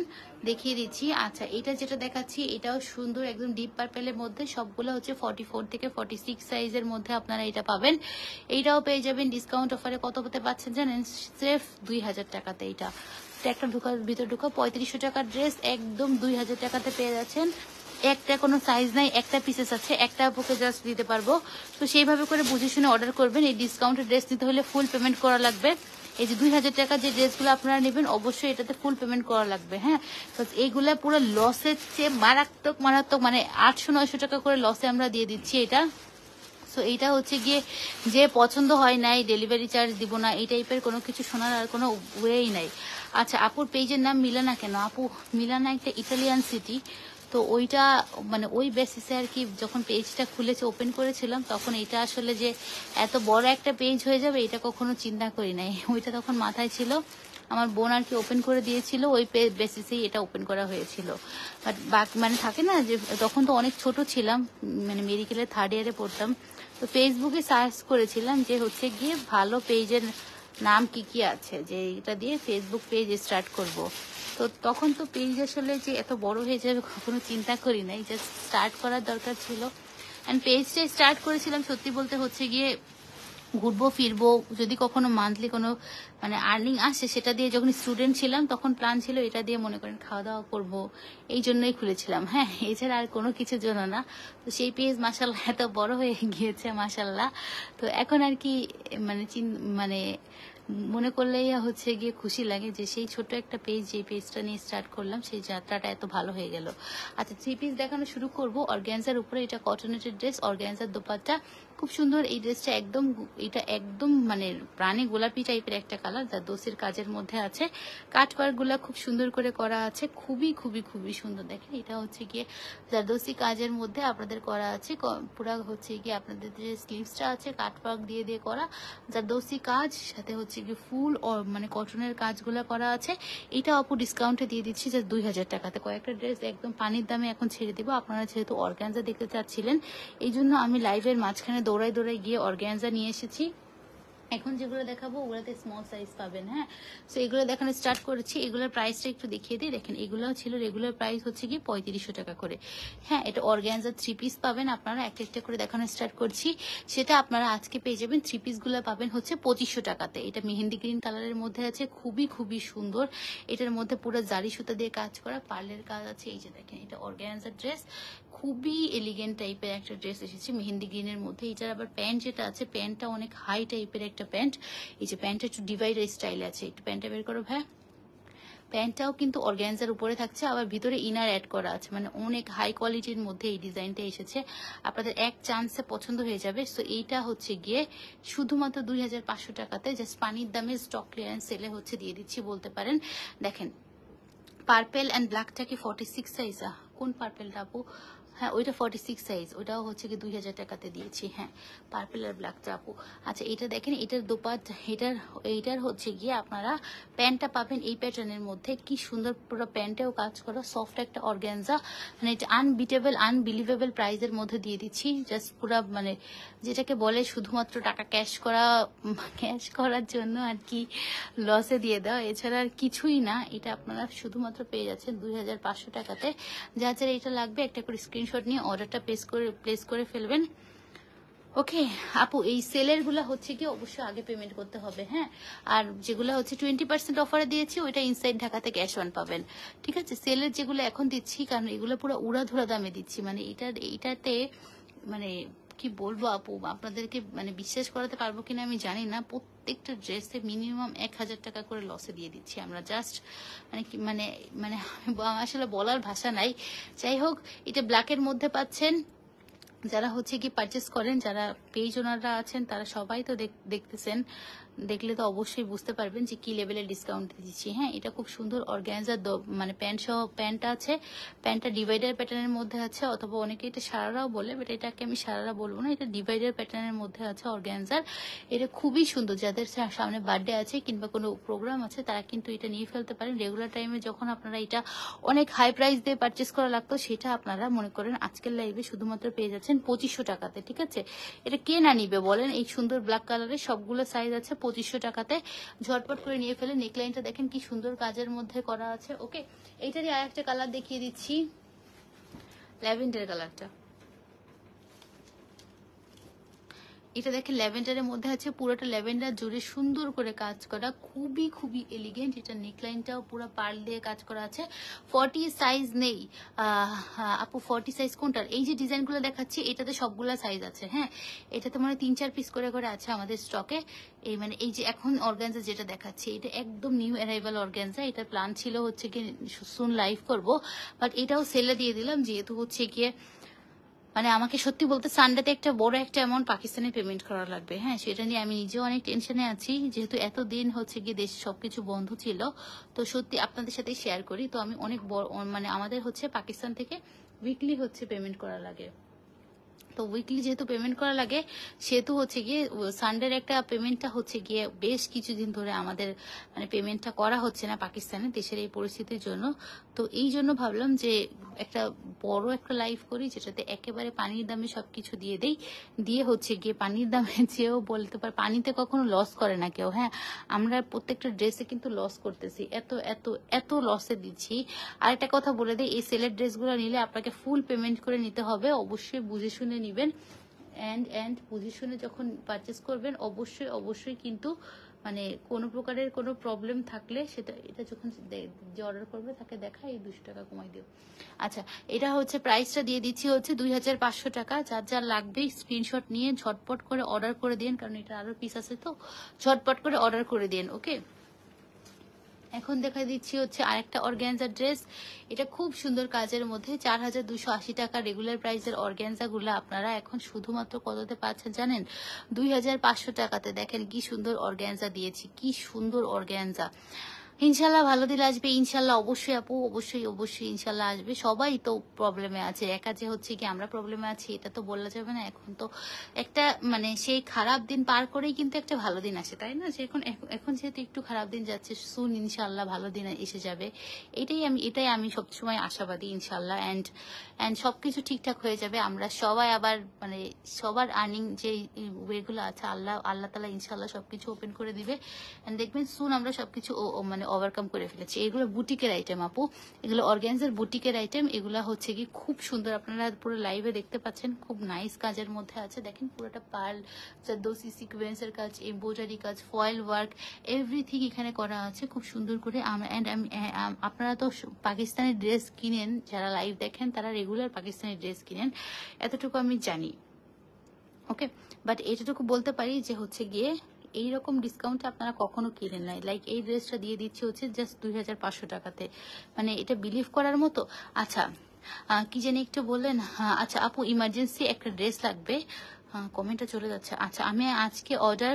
দেখিয়ে দিচ্ছি আচ্ছা এটা যেটা দেখাচ্ছি এটাও সুন্দর একদম ডিপ পার্পেলের মধ্যে সবগুলো হচ্ছে ফর্টি থেকে ফর্টি সাইজের মধ্যে আপনারা এটা পাবেন এইটাও পেয়ে যাবেন ডিসকাউন্ট অফারে কত পেতে পাচ্ছেন জানেন সেফ দুই হাজার টাকাতে এটা একটা ঢুকার ভিতর ঢুকা পঁয়ত্রিশশো টাকার ড্রেস একদম দুই হাজার টাকাতে পেয়ে যাচ্ছেন একটা কোনো সাইজ নাই একটা পিসেস আছে একটা বুকে জাস্ট দিতে পারবো তো সেইভাবে করে বুঝে শুনে অর্ডার করবেন এই ডিসকাউন্টের ড্রেস নিতে হলে ফুল পেমেন্ট করা লাগবে এই যে দুই হাজার টাকা যে ড্রেসগুলো আপনারা নেবেন অবশ্যই এটাতে ফুল পেমেন্ট করা লাগবে হ্যাঁ এইগুলো পুরো লসের চেয়ে মারাত্মক মারাত্মক মানে আটশো নয়শো টাকা করে লসে আমরা দিয়ে দিচ্ছি এটা সো এইটা হচ্ছে গিয়ে যে পছন্দ হয় নাই ডেলিভারি চার্জ দিব না এই টাইপের কোনো কিছু শোনার আর কোনো ওয়েই নাই আচ্ছা আপুর পেজের নাম মিলানা কেন আপু মিলানা একটা ইটালিয়ান সিটি তো ওইটা মানে ওই বেসিসে আর কি যখন পেজটা খুলেছে ওপেন করেছিলাম তখন এটা আসলে যে এত বড় একটা পেজ হয়ে যাবে এটা কখনো চিন্তা করি নাই ওইটা তখন মাথায় ছিল আমার বোন আর কি ওপেন করে দিয়েছিল ওই বেসিসেই এটা ওপেন করা হয়েছিল বাট বাক মানে থাকে না যে তখন তো অনেক ছোট ছিলাম মানে মেডিকেলের থার্ড ইয়ারে পড়তাম তো ফেসবুকে সার্চ করেছিলাম যে হচ্ছে গিয়ে ভালো পেজের নাম কি কি আছে যে এটা দিয়ে ফেসবুক পেজ স্টার্ট করব। তো তখন তো পেজ আসলে যে এত বড় হয়ে যাবে কখনো চিন্তা করি নাই জাস্ট স্টার্ট করার দরকার ছিল অ্যান্ড পেজটা স্টার্ট করেছিলাম সত্যি বলতে হচ্ছে গিয়ে ঘুরবো ফিরবো যদি কখনো মান্থলি কোনো মানে আর্নিং আসে সেটা দিয়ে যখন স্টুডেন্ট ছিলাম তখন প্ল্যান ছিল এটা দিয়ে মনে করেন খাওয়া দাওয়া করবো এই জন্যই খুলেছিলাম হ্যাঁ এছাড়া আর কোনো কিছুর জন্য না তো সেই পেজ মাসাল্লাহ এত বড় হয়ে গিয়েছে মাসাল্লাহ তো এখন আর কি মানে মানে মনে করলেই হচ্ছে গিয়ে খুশি লাগে যে সেই ছোট একটা পেজ যে পেজটা নিয়ে স্টার্ট করলাম সেই যাত্রাটা এত ভালো হয়ে গেল আচ্ছা থ্রি পিস দেখানো শুরু করবো অর্গ্যান্সার উপরে এটা কটনেটেড ড্রেস অর্গ্যান্সার দোপাট্টা খুব সুন্দর এই ড্রেসটা একদম এটা একদম মানে প্রাণে গোলাপি টাইপের একটা কালার যা দোষের কাজের মধ্যে আছে পার্কগুলা খুব সুন্দর করে করা আছে খুবই খুবই খুবই সুন্দর দেখেন এটা হচ্ছে গিয়ে দোষী কাজের মধ্যে আপনাদের করা আছে পুরা হচ্ছে গিয়ে আপনাদের যে স্লিভসটা আছে কাটওয়ার্ক দিয়ে দিয়ে করা দোষী কাজ সাথে হচ্ছে গিয়ে ফুল মানে কটনের কাজগুলো করা আছে এটা অপু ডিসকাউন্টে দিয়ে দিচ্ছি যা দুই হাজার টাকাতে কয়েকটা ড্রেস একদম পানির দামে এখন ছেড়ে দেবো আপনারা যেহেতু অর্গানজা দেখতে চাচ্ছিলেন এই জন্য আমি লাইভের মাঝখানে দৌড়ায় দৌড়ায় গিয়ে অর্গ্যানজা নিয়ে এসেছি এখন যেগুলো দেখাবো ওগুলোতে স্মল সাইজ পাবেন হ্যাঁ সো এগুলো দেখানো স্টার্ট করেছি এগুলোর প্রাইসটা একটু দেখিয়ে দিই দেখেন এগুলোও ছিল রেগুলার প্রাইস হচ্ছে কি পঁয়ত্রিশশো টাকা করে হ্যাঁ এটা অর্গ্যানজার থ্রি পিস পাবেন আপনারা একটা একটা করে দেখানো স্টার্ট করছি সেটা আপনারা আজকে পেয়ে যাবেন থ্রি পিসগুলো পাবেন হচ্ছে পঁচিশশো টাকাতে এটা মেহেন্দি গ্রিন কালারের মধ্যে আছে খুবই খুবই সুন্দর এটার মধ্যে পুরো জারি সুতা দিয়ে কাজ করা পার্লের কাজ আছে এই যে দেখেন এটা অর্গ্যানজার ড্রেস খুবই এলিগেন্ট টাইপের একটা ড্রেস এসেছে মেহেন্দি গ্রিনের মধ্যে এটার আবার প্যান্ট যেটা আছে প্যান্টটা অনেক হাই টাইপের একটা একটা প্যান্ট এই যে প্যান্টটা একটু ডিভাইডার স্টাইল আছে একটু প্যান্টটা বের করো ভাই প্যান্টটাও কিন্তু অর্গ্যানজার উপরে থাকছে আবার ভিতরে ইনার অ্যাড করা আছে মানে অনেক হাই কোয়ালিটির মধ্যে এই ডিজাইনটা এসেছে আপনাদের এক চান্সে পছন্দ হয়ে যাবে সো এইটা হচ্ছে গিয়ে শুধুমাত্র দুই হাজার পাঁচশো টাকাতে জাস্ট পানির দামে স্টক ক্লিয়ারেন্স সেলে হচ্ছে দিয়ে দিচ্ছি বলতে পারেন দেখেন পার্পেল অ্যান্ড ব্ল্যাকটা কি ফর্টি সিক্স সাইজ কোন পার্পেলটা আপু হ্যাঁ ওইটা ফর্টি সিক্স সাইজ ওটাও হচ্ছে কি দুই হাজার টাকাতে দিয়েছি হ্যাঁ পার্পেল আর ব্ল্যাকটা আপু আচ্ছা এটা দেখেন এটার দোপাত এটার এইটার হচ্ছে গিয়ে আপনারা প্যান্টটা পাবেন এই প্যাটার্নের মধ্যে কি সুন্দর পুরো প্যান্টেও কাজ করা সফট একটা অর্গ্যানজা মানে এটা আনবিটেবল আনবিলিভেবল প্রাইজের মধ্যে দিয়ে দিচ্ছি জাস্ট পুরো মানে যেটাকে বলে শুধুমাত্র টাকা ক্যাশ করা ক্যাশ করার জন্য আর কি লসে দিয়ে দেওয়া এছাড়া আর কিছুই না এটা আপনারা শুধুমাত্র পেয়ে যাচ্ছেন দুই টাকাতে যা এটা লাগবে একটা করে স্ক্রিন স্ক্রিনশট নিয়ে অর্ডারটা প্লেস করে প্লেস করে ফেলবেন ওকে আপু এই সেলের গুলা হচ্ছে কি অবশ্যই আগে পেমেন্ট করতে হবে হ্যাঁ আর যেগুলো হচ্ছে টোয়েন্টি পার্সেন্ট অফারে দিয়েছি ওইটা ইনসাইড ঢাকা থেকে ক্যাশ অন পাবেন ঠিক আছে সেলের যেগুলো এখন দিচ্ছি কারণ এগুলো পুরো উড়াধুরা দামে দিচ্ছি মানে এটা এইটাতে মানে কি বলবো আপু আপনাদেরকে মানে বিশ্বাস করাতে পারবো কিনা আমি জানি না প্রত্যেকটা ড্রেসে মিনিমাম এক হাজার টাকা করে লসে দিয়ে দিচ্ছি আমরা জাস্ট মানে কি মানে মানে আসলে বলার ভাষা নাই যাই হোক এটা ব্ল্যাকের মধ্যে পাচ্ছেন যারা হচ্ছে কি পারচেস করেন যারা পেজ ওনাররা আছেন তারা সবাই তো দেখতেছেন দেখলে তো অবশ্যই বুঝতে পারবেন যে কি লেভেলের ডিসকাউন্ট দিচ্ছি হ্যাঁ এটা খুব সুন্দর অর্গ্যানজার মানে প্যান্ট সহ প্যান্টটা আছে প্যান্টটা ডিভাইডার প্যাটার্নের মধ্যে আছে অথবা অনেকে এটা সারারাও বলে বাট এটাকে আমি সারারা বলবো না এটা ডিভাইডার প্যাটার্নের মধ্যে আছে অর্গ্যানজার এটা খুবই সুন্দর যাদের সামনে বার্থডে আছে কিংবা কোনো প্রোগ্রাম আছে তারা কিন্তু এটা নিয়ে ফেলতে পারেন রেগুলার টাইমে যখন আপনারা এটা অনেক হাই প্রাইস দিয়ে পারচেস করা লাগতো সেটা আপনারা মনে করেন আজকের লাইভে শুধুমাত্র পেয়ে যাচ্ছেন পঁচিশশো টাকাতে ঠিক আছে এটা কে না নিবে বলেন এই সুন্দর ব্ল্যাক কালারের সবগুলো সাইজ আছে পঁচিশশো টাকাতে ঝটপট করে নিয়ে ফেলে নেকলাইনটা দেখেন কি সুন্দর কাজের মধ্যে করা আছে ওকে এইটারই আর একটা কালার দেখিয়ে দিচ্ছি ল্যাভেন্ডার কালারটা এটা দেখে ল্যাভেন্ডারের মধ্যে আছে পুরোটা ল্যাভেন্ডার জুড়ে সুন্দর করে কাজ করা খুবই খুবই এলিগেন্ট এটা নেকলাইনটাও পুরো পার্ল দিয়ে কাজ করা আছে ফর্টি সাইজ নেই হ্যাঁ, আপু ফর্টি সাইজ কোনটার এই যে ডিজাইনগুলো দেখাচ্ছি এটাতে সবগুলো সাইজ আছে হ্যাঁ এটাতে মানে তিন চার পিস করে করে আছে আমাদের স্টকে এই মানে এই যে এখন অর্গ্যানজা যেটা দেখাচ্ছি এটা একদম নিউ অ্যারাইভাল অর্গ্যানজা এটা প্ল্যান ছিল হচ্ছে কি সুন লাইভ করব বাট এটাও সেলে দিয়ে দিলাম যেহেতু হচ্ছে গিয়ে মানে আমাকে সত্যি বলতে সানডেতে একটা বড় একটা অ্যামাউন্ট পাকিস্তানে পেমেন্ট করা লাগবে হ্যাঁ সেটা নিয়ে আমি নিজেও অনেক টেনশনে আছি যেহেতু এত দিন হচ্ছে গিয়ে দেশ সবকিছু বন্ধ ছিল তো সত্যি আপনাদের সাথে শেয়ার করি তো আমি অনেক বড় মানে আমাদের হচ্ছে পাকিস্তান থেকে উইকলি হচ্ছে পেমেন্ট করা লাগে তো উইকলি যেহেতু পেমেন্ট করা লাগে সেহেতু হচ্ছে গিয়ে সানডের একটা পেমেন্টটা হচ্ছে গিয়ে বেশ কিছুদিন ধরে আমাদের মানে পেমেন্টটা করা হচ্ছে না পাকিস্তানে দেশের এই পরিস্থিতির জন্য তো এই জন্য ভাবলাম যে একটা বড় একটা লাইফ করি যেটাতে একেবারে পানির দামে সব কিছু দিয়ে দেই দিয়ে হচ্ছে গিয়ে পানির দামে যেও বলতে পারে পানিতে কখনো লস করে না কেউ হ্যাঁ আমরা প্রত্যেকটা ড্রেসে কিন্তু লস করতেছি এত এত এত লসে দিচ্ছি আর একটা কথা বলে দিই এই সেলের ড্রেসগুলো নিলে আপনাকে ফুল পেমেন্ট করে নিতে হবে অবশ্যই বুঝে শুনে নেবেন অ্যান্ড অ্যান্ড বুঝে শুনে যখন পারচেস করবেন অবশ্যই অবশ্যই কিন্তু মানে কোনো প্রকারের কোনো প্রবলেম থাকলে সেটা এটা যখন যে অর্ডার করবে তাকে দেখা এই দুশো টাকা কমাই দিও আচ্ছা এটা হচ্ছে প্রাইসটা দিয়ে দিচ্ছি হচ্ছে দুই হাজার পাঁচশো টাকা যার যার লাগবে স্ক্রিনশট নিয়ে ঝটপট করে অর্ডার করে দিন কারণ এটা আরও পিস আছে তো ঝটপট করে অর্ডার করে দিন ওকে এখন দেখা দিচ্ছি হচ্ছে আরেকটা অর্গ্যানজা ড্রেস এটা খুব সুন্দর কাজের মধ্যে চার হাজার দুশো আশি টাকা রেগুলার প্রাইসের অর্গ্যানজাগুলো আপনারা এখন শুধুমাত্র কততে পাচ্ছেন জানেন দুই হাজার পাঁচশো টাকাতে দেখেন কি সুন্দর অর্গ্যানজা দিয়েছি কি সুন্দর অর্গ্যানজা ইনশাল্লাহ ভালো দিন আসবে ইনশাল্লাহ অবশ্যই আপু অবশ্যই অবশ্যই ইনশাল্লাহ আসবে সবাই তো প্রবলেমে আছে একা যে হচ্ছে কি আমরা প্রবলেমে আছি এটা তো বলা যাবে না এখন তো একটা মানে সেই খারাপ দিন পার করেই কিন্তু একটা ভালো দিন আসে তাই না যে এখন এখন যেহেতু একটু খারাপ দিন যাচ্ছে সুন ইনশাল্লাহ ভালো দিন এসে যাবে এটাই আমি এটাই আমি সবসময় আশাবাদী ইনশাল্লাহ অ্যান্ড অ্যান্ড সবকিছু ঠিকঠাক হয়ে যাবে আমরা সবাই আবার মানে সবার আর্নিং যে ওয়েগুলো আছে আল্লাহ আল্লাহ তালা ইনশাল্লাহ সবকিছু ওপেন করে দিবে অ্যান্ড দেখবেন সুন আমরা সবকিছু মানে ওভারকাম করে ফেলেছি এগুলো বুটিকের আইটেম আপু এগুলো অর্গ্যান্সের বুটিকের আইটেম এগুলো হচ্ছে কি খুব সুন্দর আপনারা পুরো লাইভে দেখতে পাচ্ছেন খুব নাইস কাজের মধ্যে আছে দেখেন পুরোটা পার্ল চারদোসি সিকুয়েন্সের কাজ এম্বোজারি কাজ ফয়েল ওয়ার্ক এভরিথিং এখানে করা আছে খুব সুন্দর করে অ্যান্ড আপনারা তো পাকিস্তানি ড্রেস কিনেন যারা লাইভ দেখেন তারা রেগুলার পাকিস্তানি ড্রেস কিনেন এতটুকু আমি জানি ওকে বাট এটুকু বলতে পারি যে হচ্ছে গিয়ে এই রকম ডিসকাউন্টে আপনারা কখনো কিনেন নাই লাইক এই ড্রেসটা দিয়ে দিচ্ছে হচ্ছে জাস্ট দুই টাকাতে মানে এটা বিলিভ করার মতো আচ্ছা কি জানি একটু বললেন আচ্ছা আপু ইমার্জেন্সি একটা ড্রেস লাগবে কমেন্টটা চলে যাচ্ছে আচ্ছা আমি আজকে অর্ডার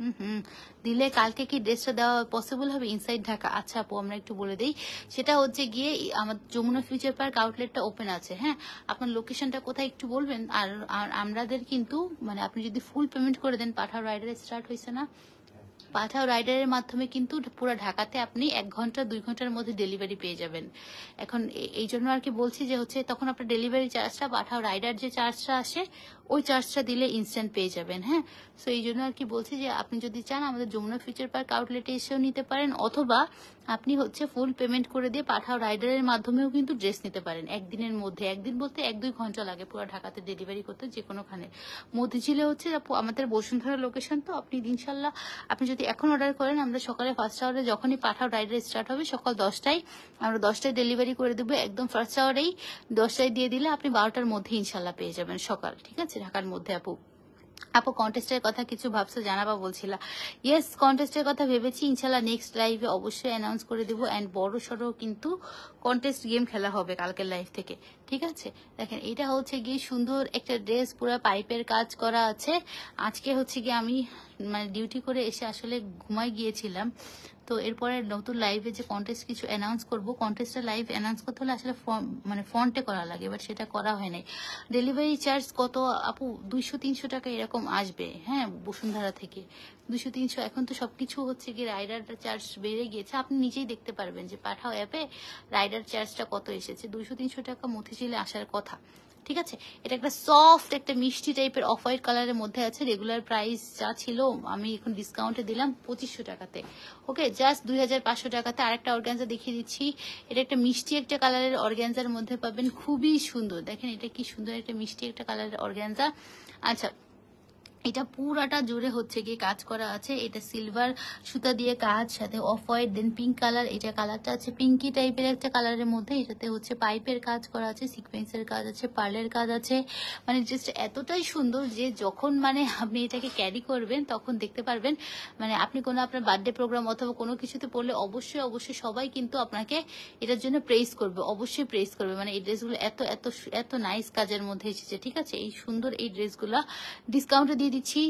হুম হুম দিলে কালকে কি ড্রেসটা দেওয়া পসিবল হবে ইনসাইড ঢাকা আচ্ছা আপু আমরা একটু বলে দিই সেটা হচ্ছে গিয়ে আমার যমুনা ফিউচার পার্ক আউটলেটটা ওপেন আছে হ্যাঁ আপনার লোকেশনটা কোথায় একটু বলবেন আর আমাদের কিন্তু মানে আপনি যদি ফুল পেমেন্ট করে দেন পাঠাও রাইডার স্টার্ট হয়েছে না পাঠাও রাইডারের মাধ্যমে কিন্তু পুরো ঢাকাতে আপনি এক ঘন্টা দুই ঘন্টার মধ্যে ডেলিভারি পেয়ে যাবেন এখন এই জন্য আর কি বলছি যে হচ্ছে তখন আপনার ডেলিভারি চার্জটা পাঠাও রাইডার যে চার্জটা আসে ওই চার্জটা দিলে ইনস্ট্যান্ট পেয়ে যাবেন হ্যাঁ সো এই জন্য আর কি বলছি যে আপনি যদি চান আমাদের যমুনা ফিউচার পার্ক আউটলেটে এসেও নিতে পারেন অথবা আপনি হচ্ছে ফুল পেমেন্ট করে দিয়ে পাঠাও রাইডারের মাধ্যমেও কিন্তু ড্রেস নিতে পারেন একদিনের মধ্যে একদিন বলতে এক দুই ঘন্টা লাগে পুরো ঢাকাতে ডেলিভারি করতে যে কোনোখানে মতিঝিলে হচ্ছে আমাদের বসুন্ধরা লোকেশন তো আপনি ইনশাল্লাহ আপনি যদি এখন অর্ডার করেন আমরা সকালে ফার্স্ট আওয়ারে যখনই পাঠাও রাইডার স্টার্ট হবে সকাল দশটায় আমরা দশটায় ডেলিভারি করে দেবো একদম ফার্স্ট আওয়ারেই দশটায় দিয়ে দিলে আপনি বারোটার মধ্যে ইনশাল্লাহ পেয়ে যাবেন সকাল ঠিক আছে ঢাকার মধ্যে আপু আপু কন্টেস্টের কথা কিছু ভাবছো জানাবা বলছিলা ইয়েস কন্টেস্টের কথা ভেবেছি ইনশাল্লাহ নেক্সট লাইভে অবশ্যই অ্যানাউন্স করে দেবো অ্যান্ড বড় সড়ো কিন্তু কন্টেস্ট গেম খেলা হবে কালকের লাইভ থেকে ঠিক আছে দেখেন এটা হচ্ছে গিয়ে সুন্দর একটা ড্রেস পুরো পাইপের কাজ করা আছে আজকে হচ্ছে গিয়ে আমি মানে ডিউটি করে এসে আসলে ঘুমাই গিয়েছিলাম তো এরপরে নতুন লাইভে যে কন্টেস্ট কিছু অ্যানাউন্স করবো কন্টেস্টটা লাইভ অ্যানাউন্স করতে হলে আসলে মানে ফন্টে করা লাগে বাট সেটা করা হয় নাই ডেলিভারি চার্জ কত আপু দুইশো তিনশো টাকা এরকম আসবে হ্যাঁ বসুন্ধরা থেকে দুশো তিনশো এখন তো সব কিছু হচ্ছে গিয়ে রাইডার চার্জ বেড়ে গিয়েছে আপনি নিজেই দেখতে পারবেন যে পাঠাও অ্যাপে রাইডার চার্জটা কত এসেছে দুইশো তিনশো টাকা মতিঝিলে আসার কথা ঠিক আছে এটা একটা সফট একটা মিষ্টি টাইপের অফ হোয়াইট কালারের মধ্যে আছে রেগুলার প্রাইস যা ছিল আমি এখন ডিসকাউন্টে দিলাম পঁচিশশো টাকাতে ওকে জাস্ট দুই হাজার পাঁচশো টাকাতে আরেকটা অর্গ্যান্সা দেখিয়ে দিচ্ছি এটা একটা মিষ্টি একটা কালারের অর্গ্যান্সার মধ্যে পাবেন খুবই সুন্দর দেখেন এটা কি সুন্দর একটা মিষ্টি একটা কালারের অর্গ্যান্সা আচ্ছা এটা পুরাটা জুড়ে হচ্ছে গিয়ে কাজ করা আছে এটা সিলভার সুতা দিয়ে কাজ সাথে off white then pink colour এটা কালারটা আছে পিঙ্কি টাইপের একটা কালারের মধ্যে এটাতে হচ্ছে পাইপের কাজ করা আছে সিকোয়েন্সের কাজ আছে পার্লের কাজ আছে মানে জাস্ট এতটাই সুন্দর যে যখন মানে আপনি এটাকে ক্যারি করবেন তখন দেখতে পারবেন মানে আপনি কোনো আপনার বার্থডে প্রোগ্রাম অথবা কোনো কিছুতে পড়লে অবশ্যই অবশ্যই সবাই কিন্তু আপনাকে এটার জন্য প্রেস করবে অবশ্যই প্রেস করবে মানে এই ড্রেসগুলো এত এত এত নাইস কাজের মধ্যে এসেছে ঠিক আছে এই সুন্দর এই ড্রেসগুলো ডিসকাউন্টে দিয়ে দিচ্ছি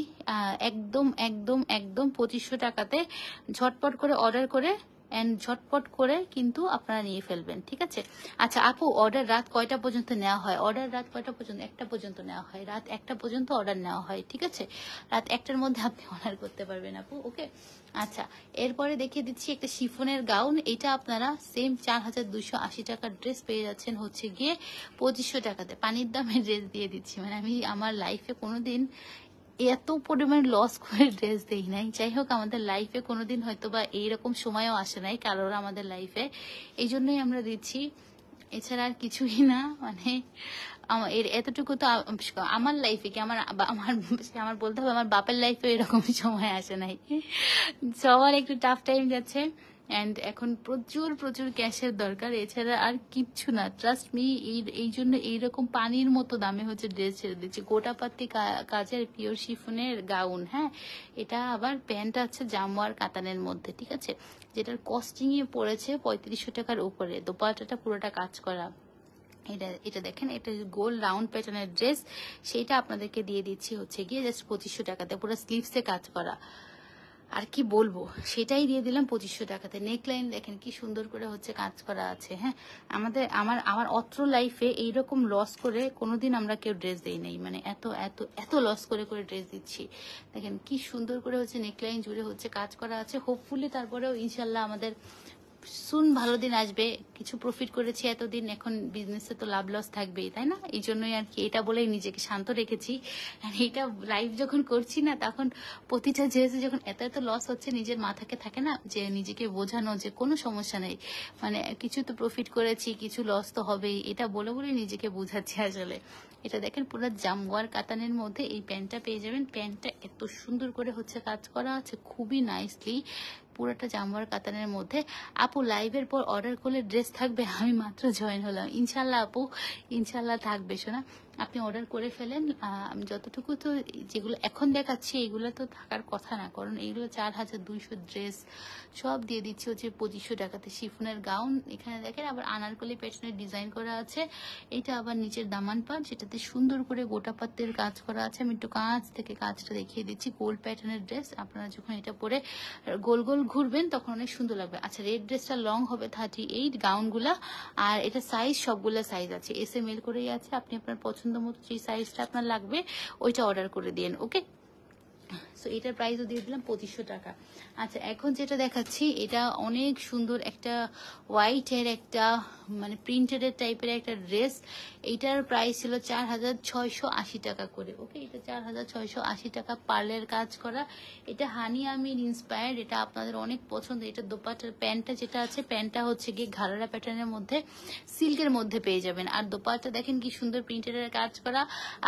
একদম একদম একদম পঁচিশশো টাকাতে ঝটপট করে অর্ডার করে অ্যান্ড ঝটপট করে কিন্তু আপনারা নিয়ে ফেলবেন ঠিক আছে আচ্ছা আপু অর্ডার রাত কয়টা পর্যন্ত নেওয়া হয় অর্ডার রাত কয়টা পর্যন্ত একটা পর্যন্ত নেওয়া হয় রাত একটা পর্যন্ত অর্ডার নেওয়া হয় ঠিক আছে রাত একটার মধ্যে আপনি অর্ডার করতে পারবেন আপু ওকে আচ্ছা এরপরে দেখিয়ে দিচ্ছি একটা শিফনের গাউন এটা আপনারা সেম চার হাজার দুশো আশি টাকার ড্রেস পেয়ে যাচ্ছেন হচ্ছে গিয়ে পঁচিশশো টাকাতে পানির দামে ড্রেস দিয়ে দিচ্ছি মানে আমি আমার লাইফে কোনোদিন এত পরিমাণ লস করে ড্রেস দেই নাই যাই হোক আমাদের লাইফে কোনোদিন হয়তো বা এইরকম সময়ও আসে নাই কারোর আমাদের লাইফে এই জন্যই আমরা দিচ্ছি এছাড়া আর কিছুই না মানে এর এতটুকু তো আমার লাইফে কি আমার আমার আমার বলতে হবে আমার বাপের লাইফে এরকম সময় আসে নাই সবার একটু টাফ টাইম যাচ্ছে অ্যান্ড এখন প্রচুর প্রচুর ক্যাশের দরকার এছাড়া আর কিচ্ছু না ট্রাস্ট মি এই এই জন্য এইরকম পানির মতো দামে হচ্ছে ড্রেস ছেড়ে দিচ্ছে পাতি কাজের পিওর শিফনের গাউন হ্যাঁ এটা আবার প্যান্ট আছে জামোয়ার কাতানের মধ্যে ঠিক আছে যেটার কস্টিংয়ে পড়েছে পঁয়ত্রিশশো টাকার উপরে দোপাটাটা পুরোটা কাজ করা এটা এটা দেখেন এটা গোল রাউন্ড প্যাটার্নের ড্রেস সেইটা আপনাদেরকে দিয়ে দিচ্ছি হচ্ছে গিয়ে জাস্ট পঁচিশশো টাকাতে পুরো স্লিভসে কাজ করা আর কি বলবো সেটাই দিয়ে দিলাম পঁচিশশো টাকাতে নেকলাইন দেখেন কি সুন্দর করে হচ্ছে কাজ করা আছে হ্যাঁ আমাদের আমার আমার অত্র লাইফে এইরকম লস করে কোনোদিন আমরা কেউ ড্রেস দিই নাই মানে এত এত এত লস করে করে ড্রেস দিচ্ছি দেখেন কি সুন্দর করে হচ্ছে নেকলাইন জুড়ে হচ্ছে কাজ করা আছে হোপফুলি তারপরেও ইনশাল্লাহ আমাদের সুন ভালো দিন আসবে কিছু প্রফিট করেছি এতদিন এখন বিজনেসে তো লাভ লস থাকবেই তাই না এই জন্যই আর কি এটা বলেই নিজেকে শান্ত রেখেছি আর এটা লাইভ যখন করছি না তখন প্রতিটা যেহেতু যখন এত এত লস হচ্ছে নিজের মাথাকে থাকে না যে নিজেকে বোঝানো যে কোনো সমস্যা নেই মানে কিছু তো প্রফিট করেছি কিছু লস তো হবেই এটা বলে বলে নিজেকে বোঝাচ্ছি আসলে এটা দেখেন পুরো জামওয়ার কাতানের মধ্যে এই প্যান্টটা পেয়ে যাবেন প্যান্টটা এত সুন্দর করে হচ্ছে কাজ করা আছে খুবই নাইসলি পুরোটা জাম্বার কাতানের মধ্যে আপু লাইভের পর অর্ডার করলে ড্রেস থাকবে আমি মাত্র জয়েন হলাম ইনশাল্লাহ আপু ইনশাল্লাহ থাকবে শোনা আপনি অর্ডার করে ফেলেন আমি যতটুকু তো যেগুলো এখন দেখাচ্ছি এগুলো তো থাকার কথা না কারণ এইগুলো চার হাজার দুইশো ড্রেস সব দিয়ে দিচ্ছে হচ্ছে পঁচিশশো টাকাতে শিফনের গাউন এখানে দেখেন আবার আনারকলি প্যাটার্নের ডিজাইন করা আছে এটা আবার নিচের দামান পান যেটাতে সুন্দর করে গোটা পাত্রের কাজ করা আছে আমি একটু কাঁচ থেকে কাজটা দেখিয়ে দিচ্ছি গোল প্যাটার্নের ড্রেস আপনারা যখন এটা পরে গোল গোল ঘুরবেন তখন অনেক সুন্দর লাগবে আচ্ছা রেড ড্রেসটা লং হবে থার্টি এইট গাউনগুলা আর এটা সাইজ সবগুলো সাইজ আছে এস এম এল করেই আছে আপনি আপনার পছন্দ পছন্দ মতো যে সাইজটা আপনার লাগবে ওইটা অর্ডার করে দিন ওকে সো এটার প্রাইসও দিয়ে দিলাম পঁচিশশো টাকা আচ্ছা এখন যেটা দেখাচ্ছি এটা অনেক সুন্দর একটা হোয়াইটের একটা মানে প্রিন্টেড টাইপের একটা ড্রেস এটার প্রাইস ছিল চার হাজার ছয়শো আশি টাকা করে ওকে এটা চার হাজার ছয়শো আশি টাকা পার্লের কাজ করা এটা হানি আমি ইন্সপায়ার্ড এটা আপনাদের অনেক পছন্দ এটা দোপাটার প্যান্টটা যেটা আছে প্যান্টটা হচ্ছে গিয়ে ঘাড়ারা প্যাটার্নের মধ্যে সিল্কের মধ্যে পেয়ে যাবেন আর দোপাটা দেখেন কি সুন্দর প্রিন্টেডের কাজ করা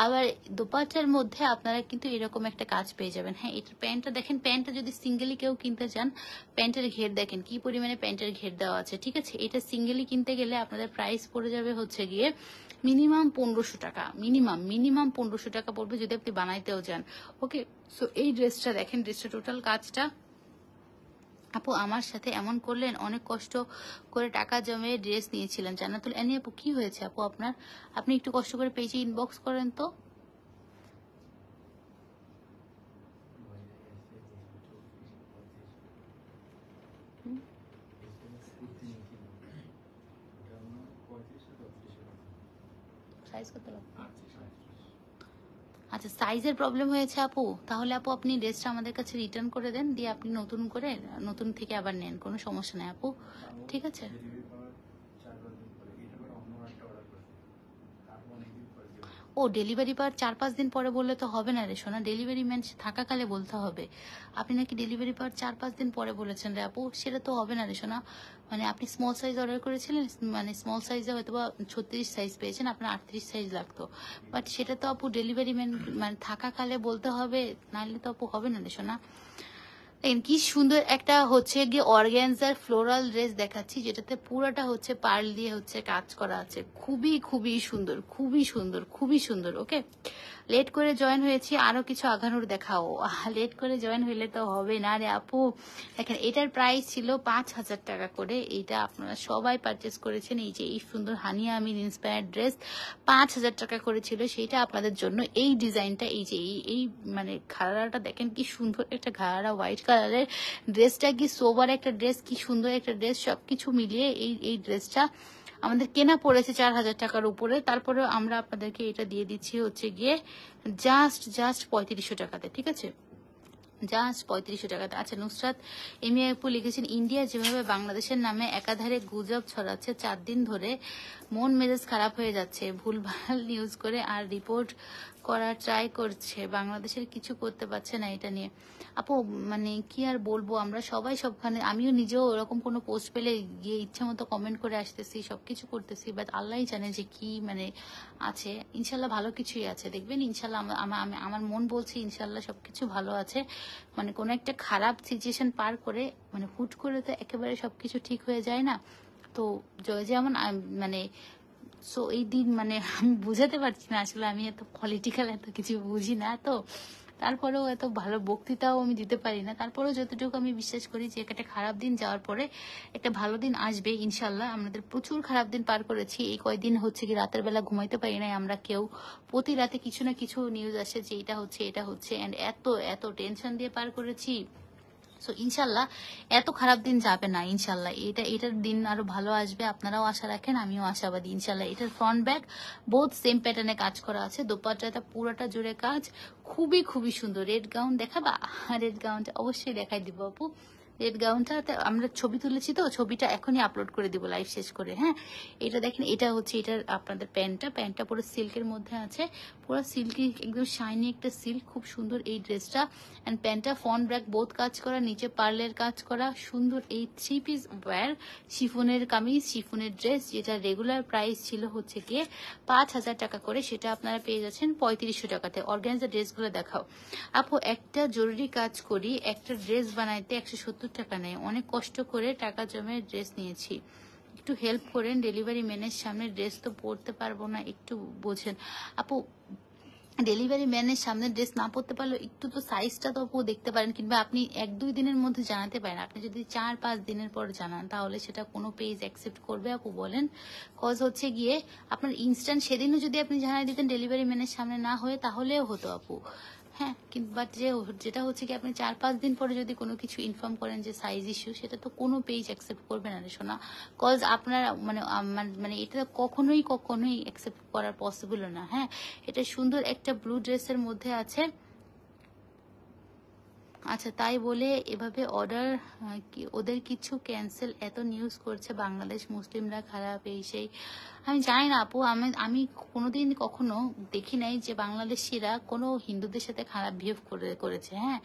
আবার দোপাটার মধ্যে আপনারা কিন্তু এরকম একটা কাজ পেয়ে যাবেন হ্যাঁ এটার প্যান্টটা দেখেন প্যান্টটা যদি সিঙ্গেলি কেউ কিনতে চান প্যান্টের ঘের দেখেন কি পরিমাণে প্যান্টের ঘের দেওয়া আছে ঠিক আছে এটা সিঙ্গেলি কিনতে গেলে আপনাদের প্রাইস পড়ে যাবে হচ্ছে গিয়ে মিনিমাম পনেরোশো টাকা মিনিমাম মিনিমাম পনেরোশো টাকা পড়বে যদি আপনি বানাইতেও যান ওকে সো এই ড্রেসটা দেখেন ড্রেসটা টোটাল কাজটা আপু আমার সাথে এমন করলেন অনেক কষ্ট করে টাকা জমিয়ে ড্রেস নিয়েছিলেন জানাতুল এনি আপু কি হয়েছে আপু আপনার আপনি একটু কষ্ট করে পেজে ইনবক্স করেন তো সাইজ আচ্ছা সাইজের প্রবলেম হয়েছে আপু তাহলে আপু আপনি ড্রেসটা আমাদের কাছে রিটার্ন করে দেন দিয়ে আপনি নতুন করে নতুন থেকে আবার নেন কোনো সমস্যা নেই আপু ঠিক আছে ও ডেলিভারি পাওয়ার চার পাঁচ দিন পরে বললে তো হবে না রে সোনা ডেলিভারি ম্যান থাকাকালে বলতে হবে আপনি নাকি ডেলিভারি পাওয়ার চার পাঁচ দিন পরে বলেছেন রে আপু সেটা তো হবে না রে সোনা মানে আপনি স্মল সাইজ অর্ডার করেছিলেন মানে স্মল সাইজে হয়তো বা ছত্রিশ সাইজ পেয়েছেন আপনার আটত্রিশ সাইজ লাগতো বাট সেটা তো আপু ডেলিভারি ম্যান মানে থাকাকালে বলতে হবে নাহলে তো আপু হবে না রে সোনা দেখেন কি সুন্দর একটা হচ্ছে গিয়ে অর্গ্যানজার ফ্লোরাল ড্রেস দেখাচ্ছি যেটাতে পুরোটা হচ্ছে পার্ল দিয়ে হচ্ছে কাজ করা আছে খুবই খুবই সুন্দর খুবই সুন্দর খুবই সুন্দর ওকে লেট করে জয়েন হয়েছি আরও কিছু আঘানোর দেখাও লেট করে জয়েন হইলে তো হবে না রে আপু দেখেন এটার প্রাইস ছিল পাঁচ হাজার টাকা করে এইটা আপনারা সবাই পারচেস করেছেন এই যে এই সুন্দর হানিয়া আমিন ইন্সপায়ার ড্রেস পাঁচ হাজার টাকা করেছিল সেইটা আপনাদের জন্য এই ডিজাইনটা এই যে এই এই মানে ঘাড়াটা দেখেন কি সুন্দর একটা ঘাড়া হোয়াইট কালারের ড্রেসটা কি সোবার একটা ড্রেস কি সুন্দর একটা ড্রেস সব কিছু মিলিয়ে এই এই ড্রেসটা আমাদের কেনা পড়েছে চার হাজার টাকার উপরে তারপরে আমরা আপনাদেরকে এটা দিয়ে দিচ্ছি হচ্ছে গিয়ে জাস্ট জাস্ট পঁয়ত্রিশশো টাকাতে ঠিক আছে জাস্ট পঁয়ত্রিশশো টাকাতে আচ্ছা নুসরাত এমি আপু লিখেছেন ইন্ডিয়া যেভাবে বাংলাদেশের নামে একাধারে গুজব ছড়াচ্ছে চার দিন ধরে মন মেজাজ খারাপ হয়ে যাচ্ছে ভুলভাল নিউজ করে আর রিপোর্ট করার ট্রাই করছে বাংলাদেশের কিছু করতে পারছে না এটা নিয়ে আপু মানে কি আর বলবো আমরা সবাই সবখানে আমিও নিজেও ওরকম কোনো পোস্ট পেলে গিয়ে ইচ্ছা মতো কমেন্ট করে আসতেছি সব কিছু করতেছি বাট আল্লাহ জানে যে কি মানে আছে ইনশাল্লাহ ভালো কিছুই আছে দেখবেন ইনশাল্লাহ আমার মন বলছে ইনশাল্লাহ সবকিছু ভালো আছে মানে কোনো একটা খারাপ সিচুয়েশন পার করে মানে হুট করে তো একেবারে সবকিছু ঠিক হয়ে যায় না তো যেমন মানে সো এই দিন মানে আমি বোঝাতে পারছি না আসলে আমি এত পলিটিক্যাল এত কিছু বুঝি না তো তারপরেও এত ভালো বক্তৃতাও আমি দিতে পারি না তারপরেও যতটুকু আমি বিশ্বাস করি যে একটা খারাপ দিন যাওয়ার পরে একটা ভালো দিন আসবে ইনশাল্লাহ আমাদের প্রচুর খারাপ দিন পার করেছি এই কয়দিন হচ্ছে কি রাতের বেলা ঘুমাইতে পারি নাই আমরা কেউ প্রতি রাতে কিছু না কিছু নিউজ আসে যে এটা হচ্ছে এটা হচ্ছে অ্যান্ড এত এত টেনশন দিয়ে পার করেছি সো ইনশাল্লাহ এত খারাপ দিন যাবে না ইনশাল্লাহ এটা এটার দিন আরো ভালো আসবে আপনারাও আশা রাখেন আমিও আশাবাদী ইনশাল্লাহ এটার ফ্রন্ট ব্যাগ বহুত সেম প্যাটার্নে কাজ করা আছে দোপাট্টাটা পুরোটা জুড়ে কাজ খুবই খুবই সুন্দর রেড গাউন দেখাবা রেড গাউনটা অবশ্যই দেখাই দিব আপু রেড গাউনটাতে আমরা ছবি তুলেছি তো ছবিটা এখনই আপলোড করে দিব লাইভ শেষ করে হ্যাঁ এটা দেখেন এটা হচ্ছে এটার আপনাদের প্যান্টটা প্যান্টটা পুরো সিল্কের মধ্যে আছে পুরো সিল্কি একদম শাইনি একটা সিল্ক খুব সুন্দর এই ড্রেসটা অ্যান্ড প্যান্টটা ফন ব্র্যাক বোধ কাজ করা নিচে পার্লের কাজ করা সুন্দর এই থ্রি পিস ওয়্যার শিফুনের কামিজ শিফুনের ড্রেস যেটা রেগুলার প্রাইস ছিল হচ্ছে গিয়ে পাঁচ হাজার টাকা করে সেটা আপনারা পেয়ে যাচ্ছেন পঁয়ত্রিশশো টাকাতে অর্গ্যানজা ড্রেসগুলো দেখাও আপু একটা জরুরি কাজ করি একটা ড্রেস বানাইতে একশো সত্তর টাকা নেয় অনেক কষ্ট করে টাকা জমে ড্রেস নিয়েছি একটু হেল্প করেন ডেলিভারি ম্যানের সামনে ড্রেস তো পরতে পারবো না একটু বোঝেন আপু ডেলিভারি ম্যানের সামনে ড্রেস না পরতে পারলে একটু তো সাইজটা তো দেখতে পারেন কিংবা আপনি এক দুই দিনের মধ্যে জানাতে পারেন আপনি যদি চার পাঁচ দিনের পর জানান তাহলে সেটা কোনো পেজ অ্যাকসেপ্ট করবে আপু বলেন কজ হচ্ছে গিয়ে আপনার ইনস্ট্যান্ট সেদিনও যদি আপনি জানাই দিতেন ডেলিভারি ম্যানের সামনে না হয়ে তাহলেও হতো আপু হ্যাঁ কিন্তু বাট যে যেটা হচ্ছে কি আপনি চার পাঁচ দিন পরে যদি কোনো কিছু ইনফর্ম করেন যে সাইজ ইস্যু সেটা তো কোনো পেজ অ্যাকসেপ্ট করবে না রে শোনা কজ আপনার মানে মানে এটা কখনোই কখনোই অ্যাকসেপ্ট করার পসিবল না হ্যাঁ এটা সুন্দর একটা ব্লু ড্রেসের মধ্যে আছে আচ্ছা তাই বলে এভাবে অর্ডার ওদের কিছু ক্যান্সেল এত নিউজ করছে বাংলাদেশ মুসলিমরা খারাপ এই সেই আমি জানি না আপু আমি আমি কোনোদিন কখনো দেখি নাই যে বাংলাদেশিরা কোনো হিন্দুদের সাথে খারাপ বিহেভ করে করেছে হ্যাঁ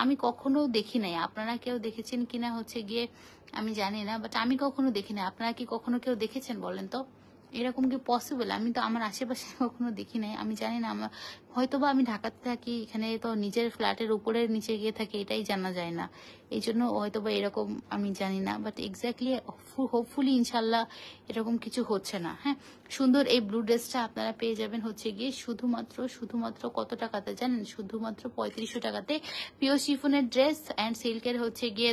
আমি কখনো দেখি নাই আপনারা কেউ দেখেছেন কিনা হচ্ছে গিয়ে আমি জানি না বাট আমি কখনো দেখি নাই আপনারা কি কখনো কেউ দেখেছেন বলেন তো এরকম কি পসিবল আমি তো আমার আশেপাশে কখনো দেখি নাই আমি জানি না আমার হয়তো বা আমি ঢাকাতে থাকি এখানে তো নিজের ফ্ল্যাটের উপরে নিচে গিয়ে থাকি এটাই জানা যায় না এই জন্য হয়তো বা এরকম আমি জানি না বাট এক্স্যাক্টলি হোপফুলি ইনশাল্লাহ এরকম কিছু হচ্ছে না হ্যাঁ সুন্দর এই ব্লু ড্রেসটা আপনারা পেয়ে যাবেন হচ্ছে গিয়ে শুধুমাত্র শুধুমাত্র কত টাকাতে জানেন শুধুমাত্র পঁয়ত্রিশশো টাকাতে পিওর শিফনের ড্রেস অ্যান্ড সিল্কের হচ্ছে গিয়ে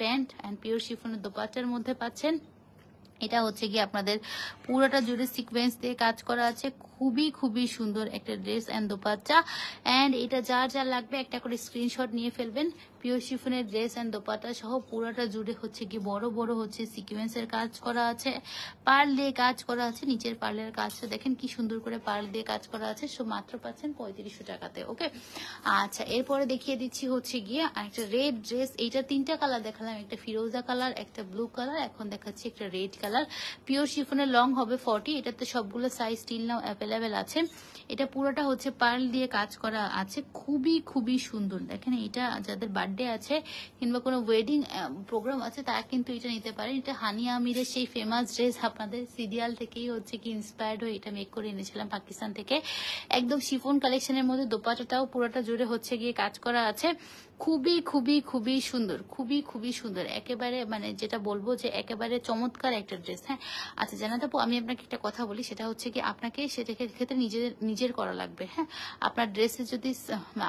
প্যান্ট অ্যান্ড পিওর শিফনের দোপাটার মধ্যে পাচ্ছেন এটা হচ্ছে কি আপনাদের পুরোটা জুড়ে সিকোয়েন্স দিয়ে কাজ করা আছে খুবই খুবই সুন্দর একটা ড্রেস অ্যান্ড দোপাট্টা অ্যান্ড এটা যার যা লাগবে একটা করে স্ক্রিনশট নিয়ে ফেলবেন পিওর শিফনের ড্রেস অ্যান্ড দোপাট্টা সহ পুরোটা জুড়ে হচ্ছে কি বড় বড় হচ্ছে সিকুয়েন্সের কাজ করা আছে পার্ল দিয়ে কাজ করা আছে নিচের পার্লের কাজটা দেখেন কি সুন্দর করে পার্ল দিয়ে কাজ করা আছে সো মাত্র পাচ্ছেন পঁয়ত্রিশশো টাকাতে ওকে আচ্ছা এরপরে দেখিয়ে দিচ্ছি হচ্ছে গিয়ে একটা রেড ড্রেস এইটা তিনটা কালার দেখালাম একটা ফিরোজা কালার একটা ব্লু কালার এখন দেখাচ্ছি একটা রেড কালার পিওর শিফনের লং হবে ফর্টি এটাতে সবগুলো সাইজ স্টিল নাও অ্যাপেল অ্যাভেলেবেল আছে এটা পুরোটা হচ্ছে পার্ল দিয়ে কাজ করা আছে খুবই খুবই সুন্দর দেখেন এটা যাদের বার্থডে আছে কিংবা কোনো ওয়েডিং প্রোগ্রাম আছে তারা কিন্তু এটা নিতে পারেন এটা হানিয়া আমিরের সেই ফেমাস ড্রেস আপনাদের সিরিয়াল থেকেই হচ্ছে কি ইন্সপায়ার্ড হয়ে এটা মেক করে এনেছিলাম পাকিস্তান থেকে একদম শিফন কালেকশনের মধ্যে দোপাটাটাও পুরোটা জুড়ে হচ্ছে গিয়ে কাজ করা আছে খুবই খুবই খুবই সুন্দর খুবই খুবই সুন্দর একেবারে মানে যেটা বলবো যে একেবারে চমৎকার একটা ড্রেস হ্যাঁ আচ্ছা জানা আমি আপনাকে একটা কথা বলি সেটা হচ্ছে কি আপনাকে সেটাকে ক্ষেত্রে নিজের নিজের করা লাগবে হ্যাঁ আপনার ড্রেসে যদি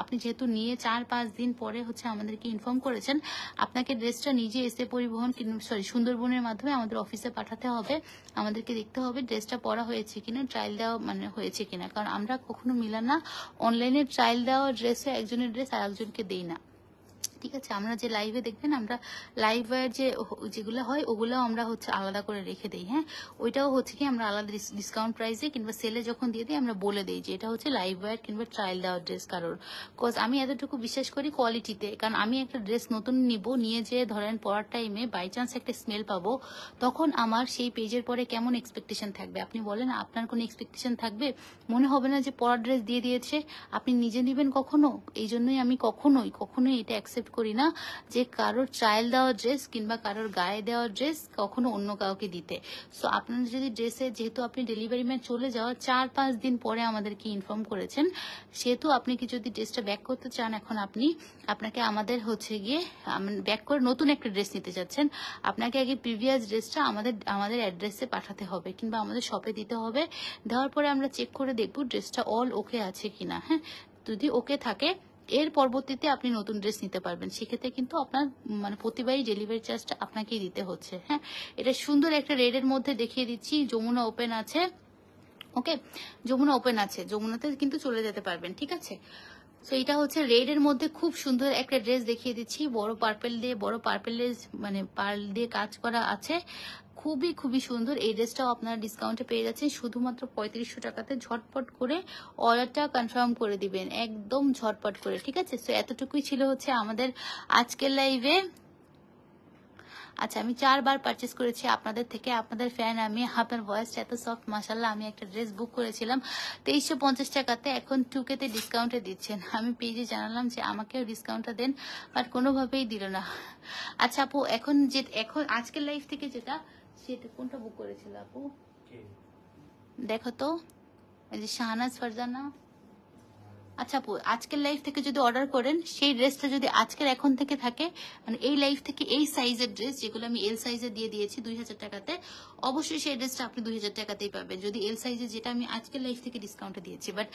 আপনি যেহেতু নিয়ে চার পাঁচ দিন পরে হচ্ছে আমাদেরকে ইনফর্ম করেছেন আপনাকে ড্রেসটা নিজে এসে পরিবহন সরি সুন্দরবনের মাধ্যমে আমাদের অফিসে পাঠাতে হবে আমাদেরকে দেখতে হবে ড্রেসটা পরা হয়েছে কিনা ট্রায়াল দেওয়া মানে হয়েছে কিনা কারণ আমরা কখনো মিলান না অনলাইনে ট্রায়াল দেওয়া ড্রেসে একজনের ড্রেস আর একজনকে দিই না ঠিক আছে আমরা যে লাইভে দেখবেন আমরা লাইভ ওয়ার যে যেগুলো হয় ওগুলো আমরা হচ্ছে আলাদা করে রেখে দিই হ্যাঁ ওইটাও হচ্ছে কি আমরা আলাদা ডিসকাউন্ট প্রাইসে কিংবা সেলে যখন দিয়ে দিই আমরা বলে দিই যে এটা হচ্ছে লাইভ ওয়ার কিংবা ট্রায়াল দেওয়ার ড্রেস কারোর কজ আমি এতটুকু বিশ্বাস করি কোয়ালিটিতে কারণ আমি একটা ড্রেস নতুন নিব নিয়ে যে ধরেন পরার টাইমে বাই চান্স একটা স্মেল পাবো তখন আমার সেই পেজের পরে কেমন এক্সপেকটেশন থাকবে আপনি বলেন আপনার কোনো এক্সপেকটেশন থাকবে মনে হবে না যে পড়ার ড্রেস দিয়ে দিয়েছে আপনি নিজে নেবেন কখনো এই জন্যই আমি কখনোই কখনোই এটা অ্যাকসেপ্ট অ্যাকসেপ্ট করি না যে কারোর ট্রায়াল দেওয়া ড্রেস কিংবা কারোর গায়ে দেওয়া ড্রেস কখনো অন্য কাউকে দিতে সো আপনার যদি ড্রেসে যেহেতু আপনি ডেলিভারি ম্যান চলে যাওয়া চার পাঁচ দিন পরে আমাদেরকে ইনফর্ম করেছেন সেহেতু আপনি কি যদি ড্রেসটা ব্যাক করতে চান এখন আপনি আপনাকে আমাদের হচ্ছে গিয়ে ব্যাক করে নতুন একটা ড্রেস নিতে চাচ্ছেন আপনাকে আগে প্রিভিয়াস ড্রেসটা আমাদের আমাদের অ্যাড্রেসে পাঠাতে হবে কিংবা আমাদের শপে দিতে হবে দেওয়ার পরে আমরা চেক করে দেখব ড্রেসটা অল ওকে আছে কিনা হ্যাঁ যদি ওকে থাকে এর পরবর্তীতে আপনি নতুন ড্রেস নিতে পারবেন সেক্ষেত্রে কিন্তু আপনার মানে প্রতিবারই ডেলিভারি চার্জটা আপনাকেই দিতে হচ্ছে হ্যাঁ এটা সুন্দর একটা রেডের মধ্যে দেখিয়ে দিচ্ছি যমুনা ওপেন আছে ওকে যমুনা ওপেন আছে যমুনাতে কিন্তু চলে যেতে পারবেন ঠিক আছে তো এটা হচ্ছে রেড এর মধ্যে খুব সুন্দর একটা ড্রেস দেখিয়ে দিচ্ছি বড় পার্পেল দিয়ে বড় পার্পেলের মানে পার্ল দিয়ে কাজ করা আছে খুবই খুবই সুন্দর এই ড্রেসটাও আপনারা ডিসকাউন্টে পেয়ে যাচ্ছেন শুধুমাত্র পঁয়ত্রিশশো টাকাতে ঝটপট করে অর্ডারটা কনফার্ম করে দিবেন একদম ঝটপট করে ঠিক আছে তো এতটুকুই ছিল হচ্ছে আমাদের আজকের লাইভে আচ্ছা আমি চারবার পারচেস করেছি আপনাদের থেকে আপনাদের ফ্যান আমি আপনার ভয়েসটা এত সফট মাসাল্লাহ আমি একটা ড্রেস বুক করেছিলাম তেইশশো পঞ্চাশ টাকাতে এখন টুকেতে ডিসকাউন্টে দিচ্ছেন আমি পেজে জানালাম যে আমাকেও ডিসকাউন্টটা দেন বাট কোনোভাবেই দিল না আচ্ছা আপু এখন যে এখন আজকের লাইফ থেকে যেটা সেটা কোনটা বুক করেছিল আপু দেখো তো এই যে শাহনাজ ফারজানা আচ্ছা আপু আজকের লাইফ থেকে যদি অর্ডার করেন সেই ড্রেসটা যদি আজকের এখন থেকে থাকে মানে এই লাইফ থেকে এই সাইজের ড্রেস যেগুলো আমি এল সাইজে দিয়ে দিয়েছি দুই হাজার টাকাতে অবশ্যই সেই ড্রেসটা আপনি দুই হাজার টাকাতেই পাবেন যদি এল সাইজে যেটা আমি আজকের লাইফ থেকে ডিসকাউন্টে দিয়েছি বাট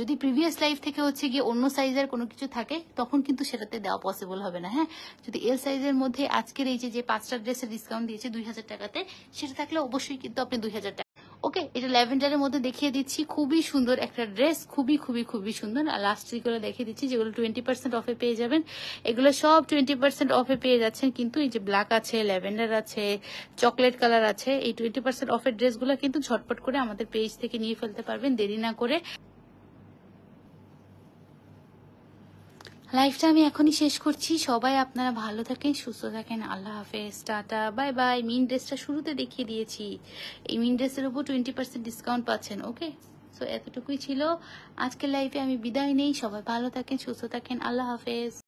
যদি প্রিভিয়াস লাইফ থেকে হচ্ছে গিয়ে অন্য সাইজের কোনো কিছু থাকে তখন কিন্তু সেটাতে দেওয়া পসিবল হবে না হ্যাঁ যদি এল সাইজের মধ্যে আজকের এই যে পাঁচটা ড্রেসের ডিসকাউন্ট দিয়েছে দুই হাজার টাকাতে সেটা থাকলে অবশ্যই কিন্তু আপনি দুই হাজার টাকা ওকে এটা ল্যাভেন্ডারের মধ্যে দেখিয়ে দিচ্ছি খুবই সুন্দর একটা ড্রেস খুবই খুবই খুবই সুন্দর আর লাস্ট গুলো দেখিয়ে দিচ্ছি যেগুলো টোয়েন্টি পার্সেন্ট অফে পেয়ে যাবেন এগুলো সব টোয়েন্টি পার্সেন্ট অফে পেয়ে যাচ্ছেন কিন্তু এই যে ব্ল্যাক আছে ল্যাভেন্ডার আছে চকলেট কালার আছে এই টোয়েন্টি পার্সেন্ট অফের ড্রেসগুলো কিন্তু ঝটপট করে আমাদের পেজ থেকে নিয়ে ফেলতে পারবেন দেরি না করে লাইফটা আমি এখনই শেষ করছি সবাই আপনারা ভালো থাকেন সুস্থ থাকেন আল্লাহ হাফেজ টাটা বাই বাই মিন ড্রেসটা শুরুতে দেখিয়ে দিয়েছি এই মিন ড্রেসের উপর টোয়েন্টি পার্সেন্ট ডিসকাউন্ট পাচ্ছেন ওকে সো এতটুকুই ছিল আজকের লাইফে আমি বিদায় নেই সবাই ভালো থাকেন সুস্থ থাকেন আল্লাহ হাফেজ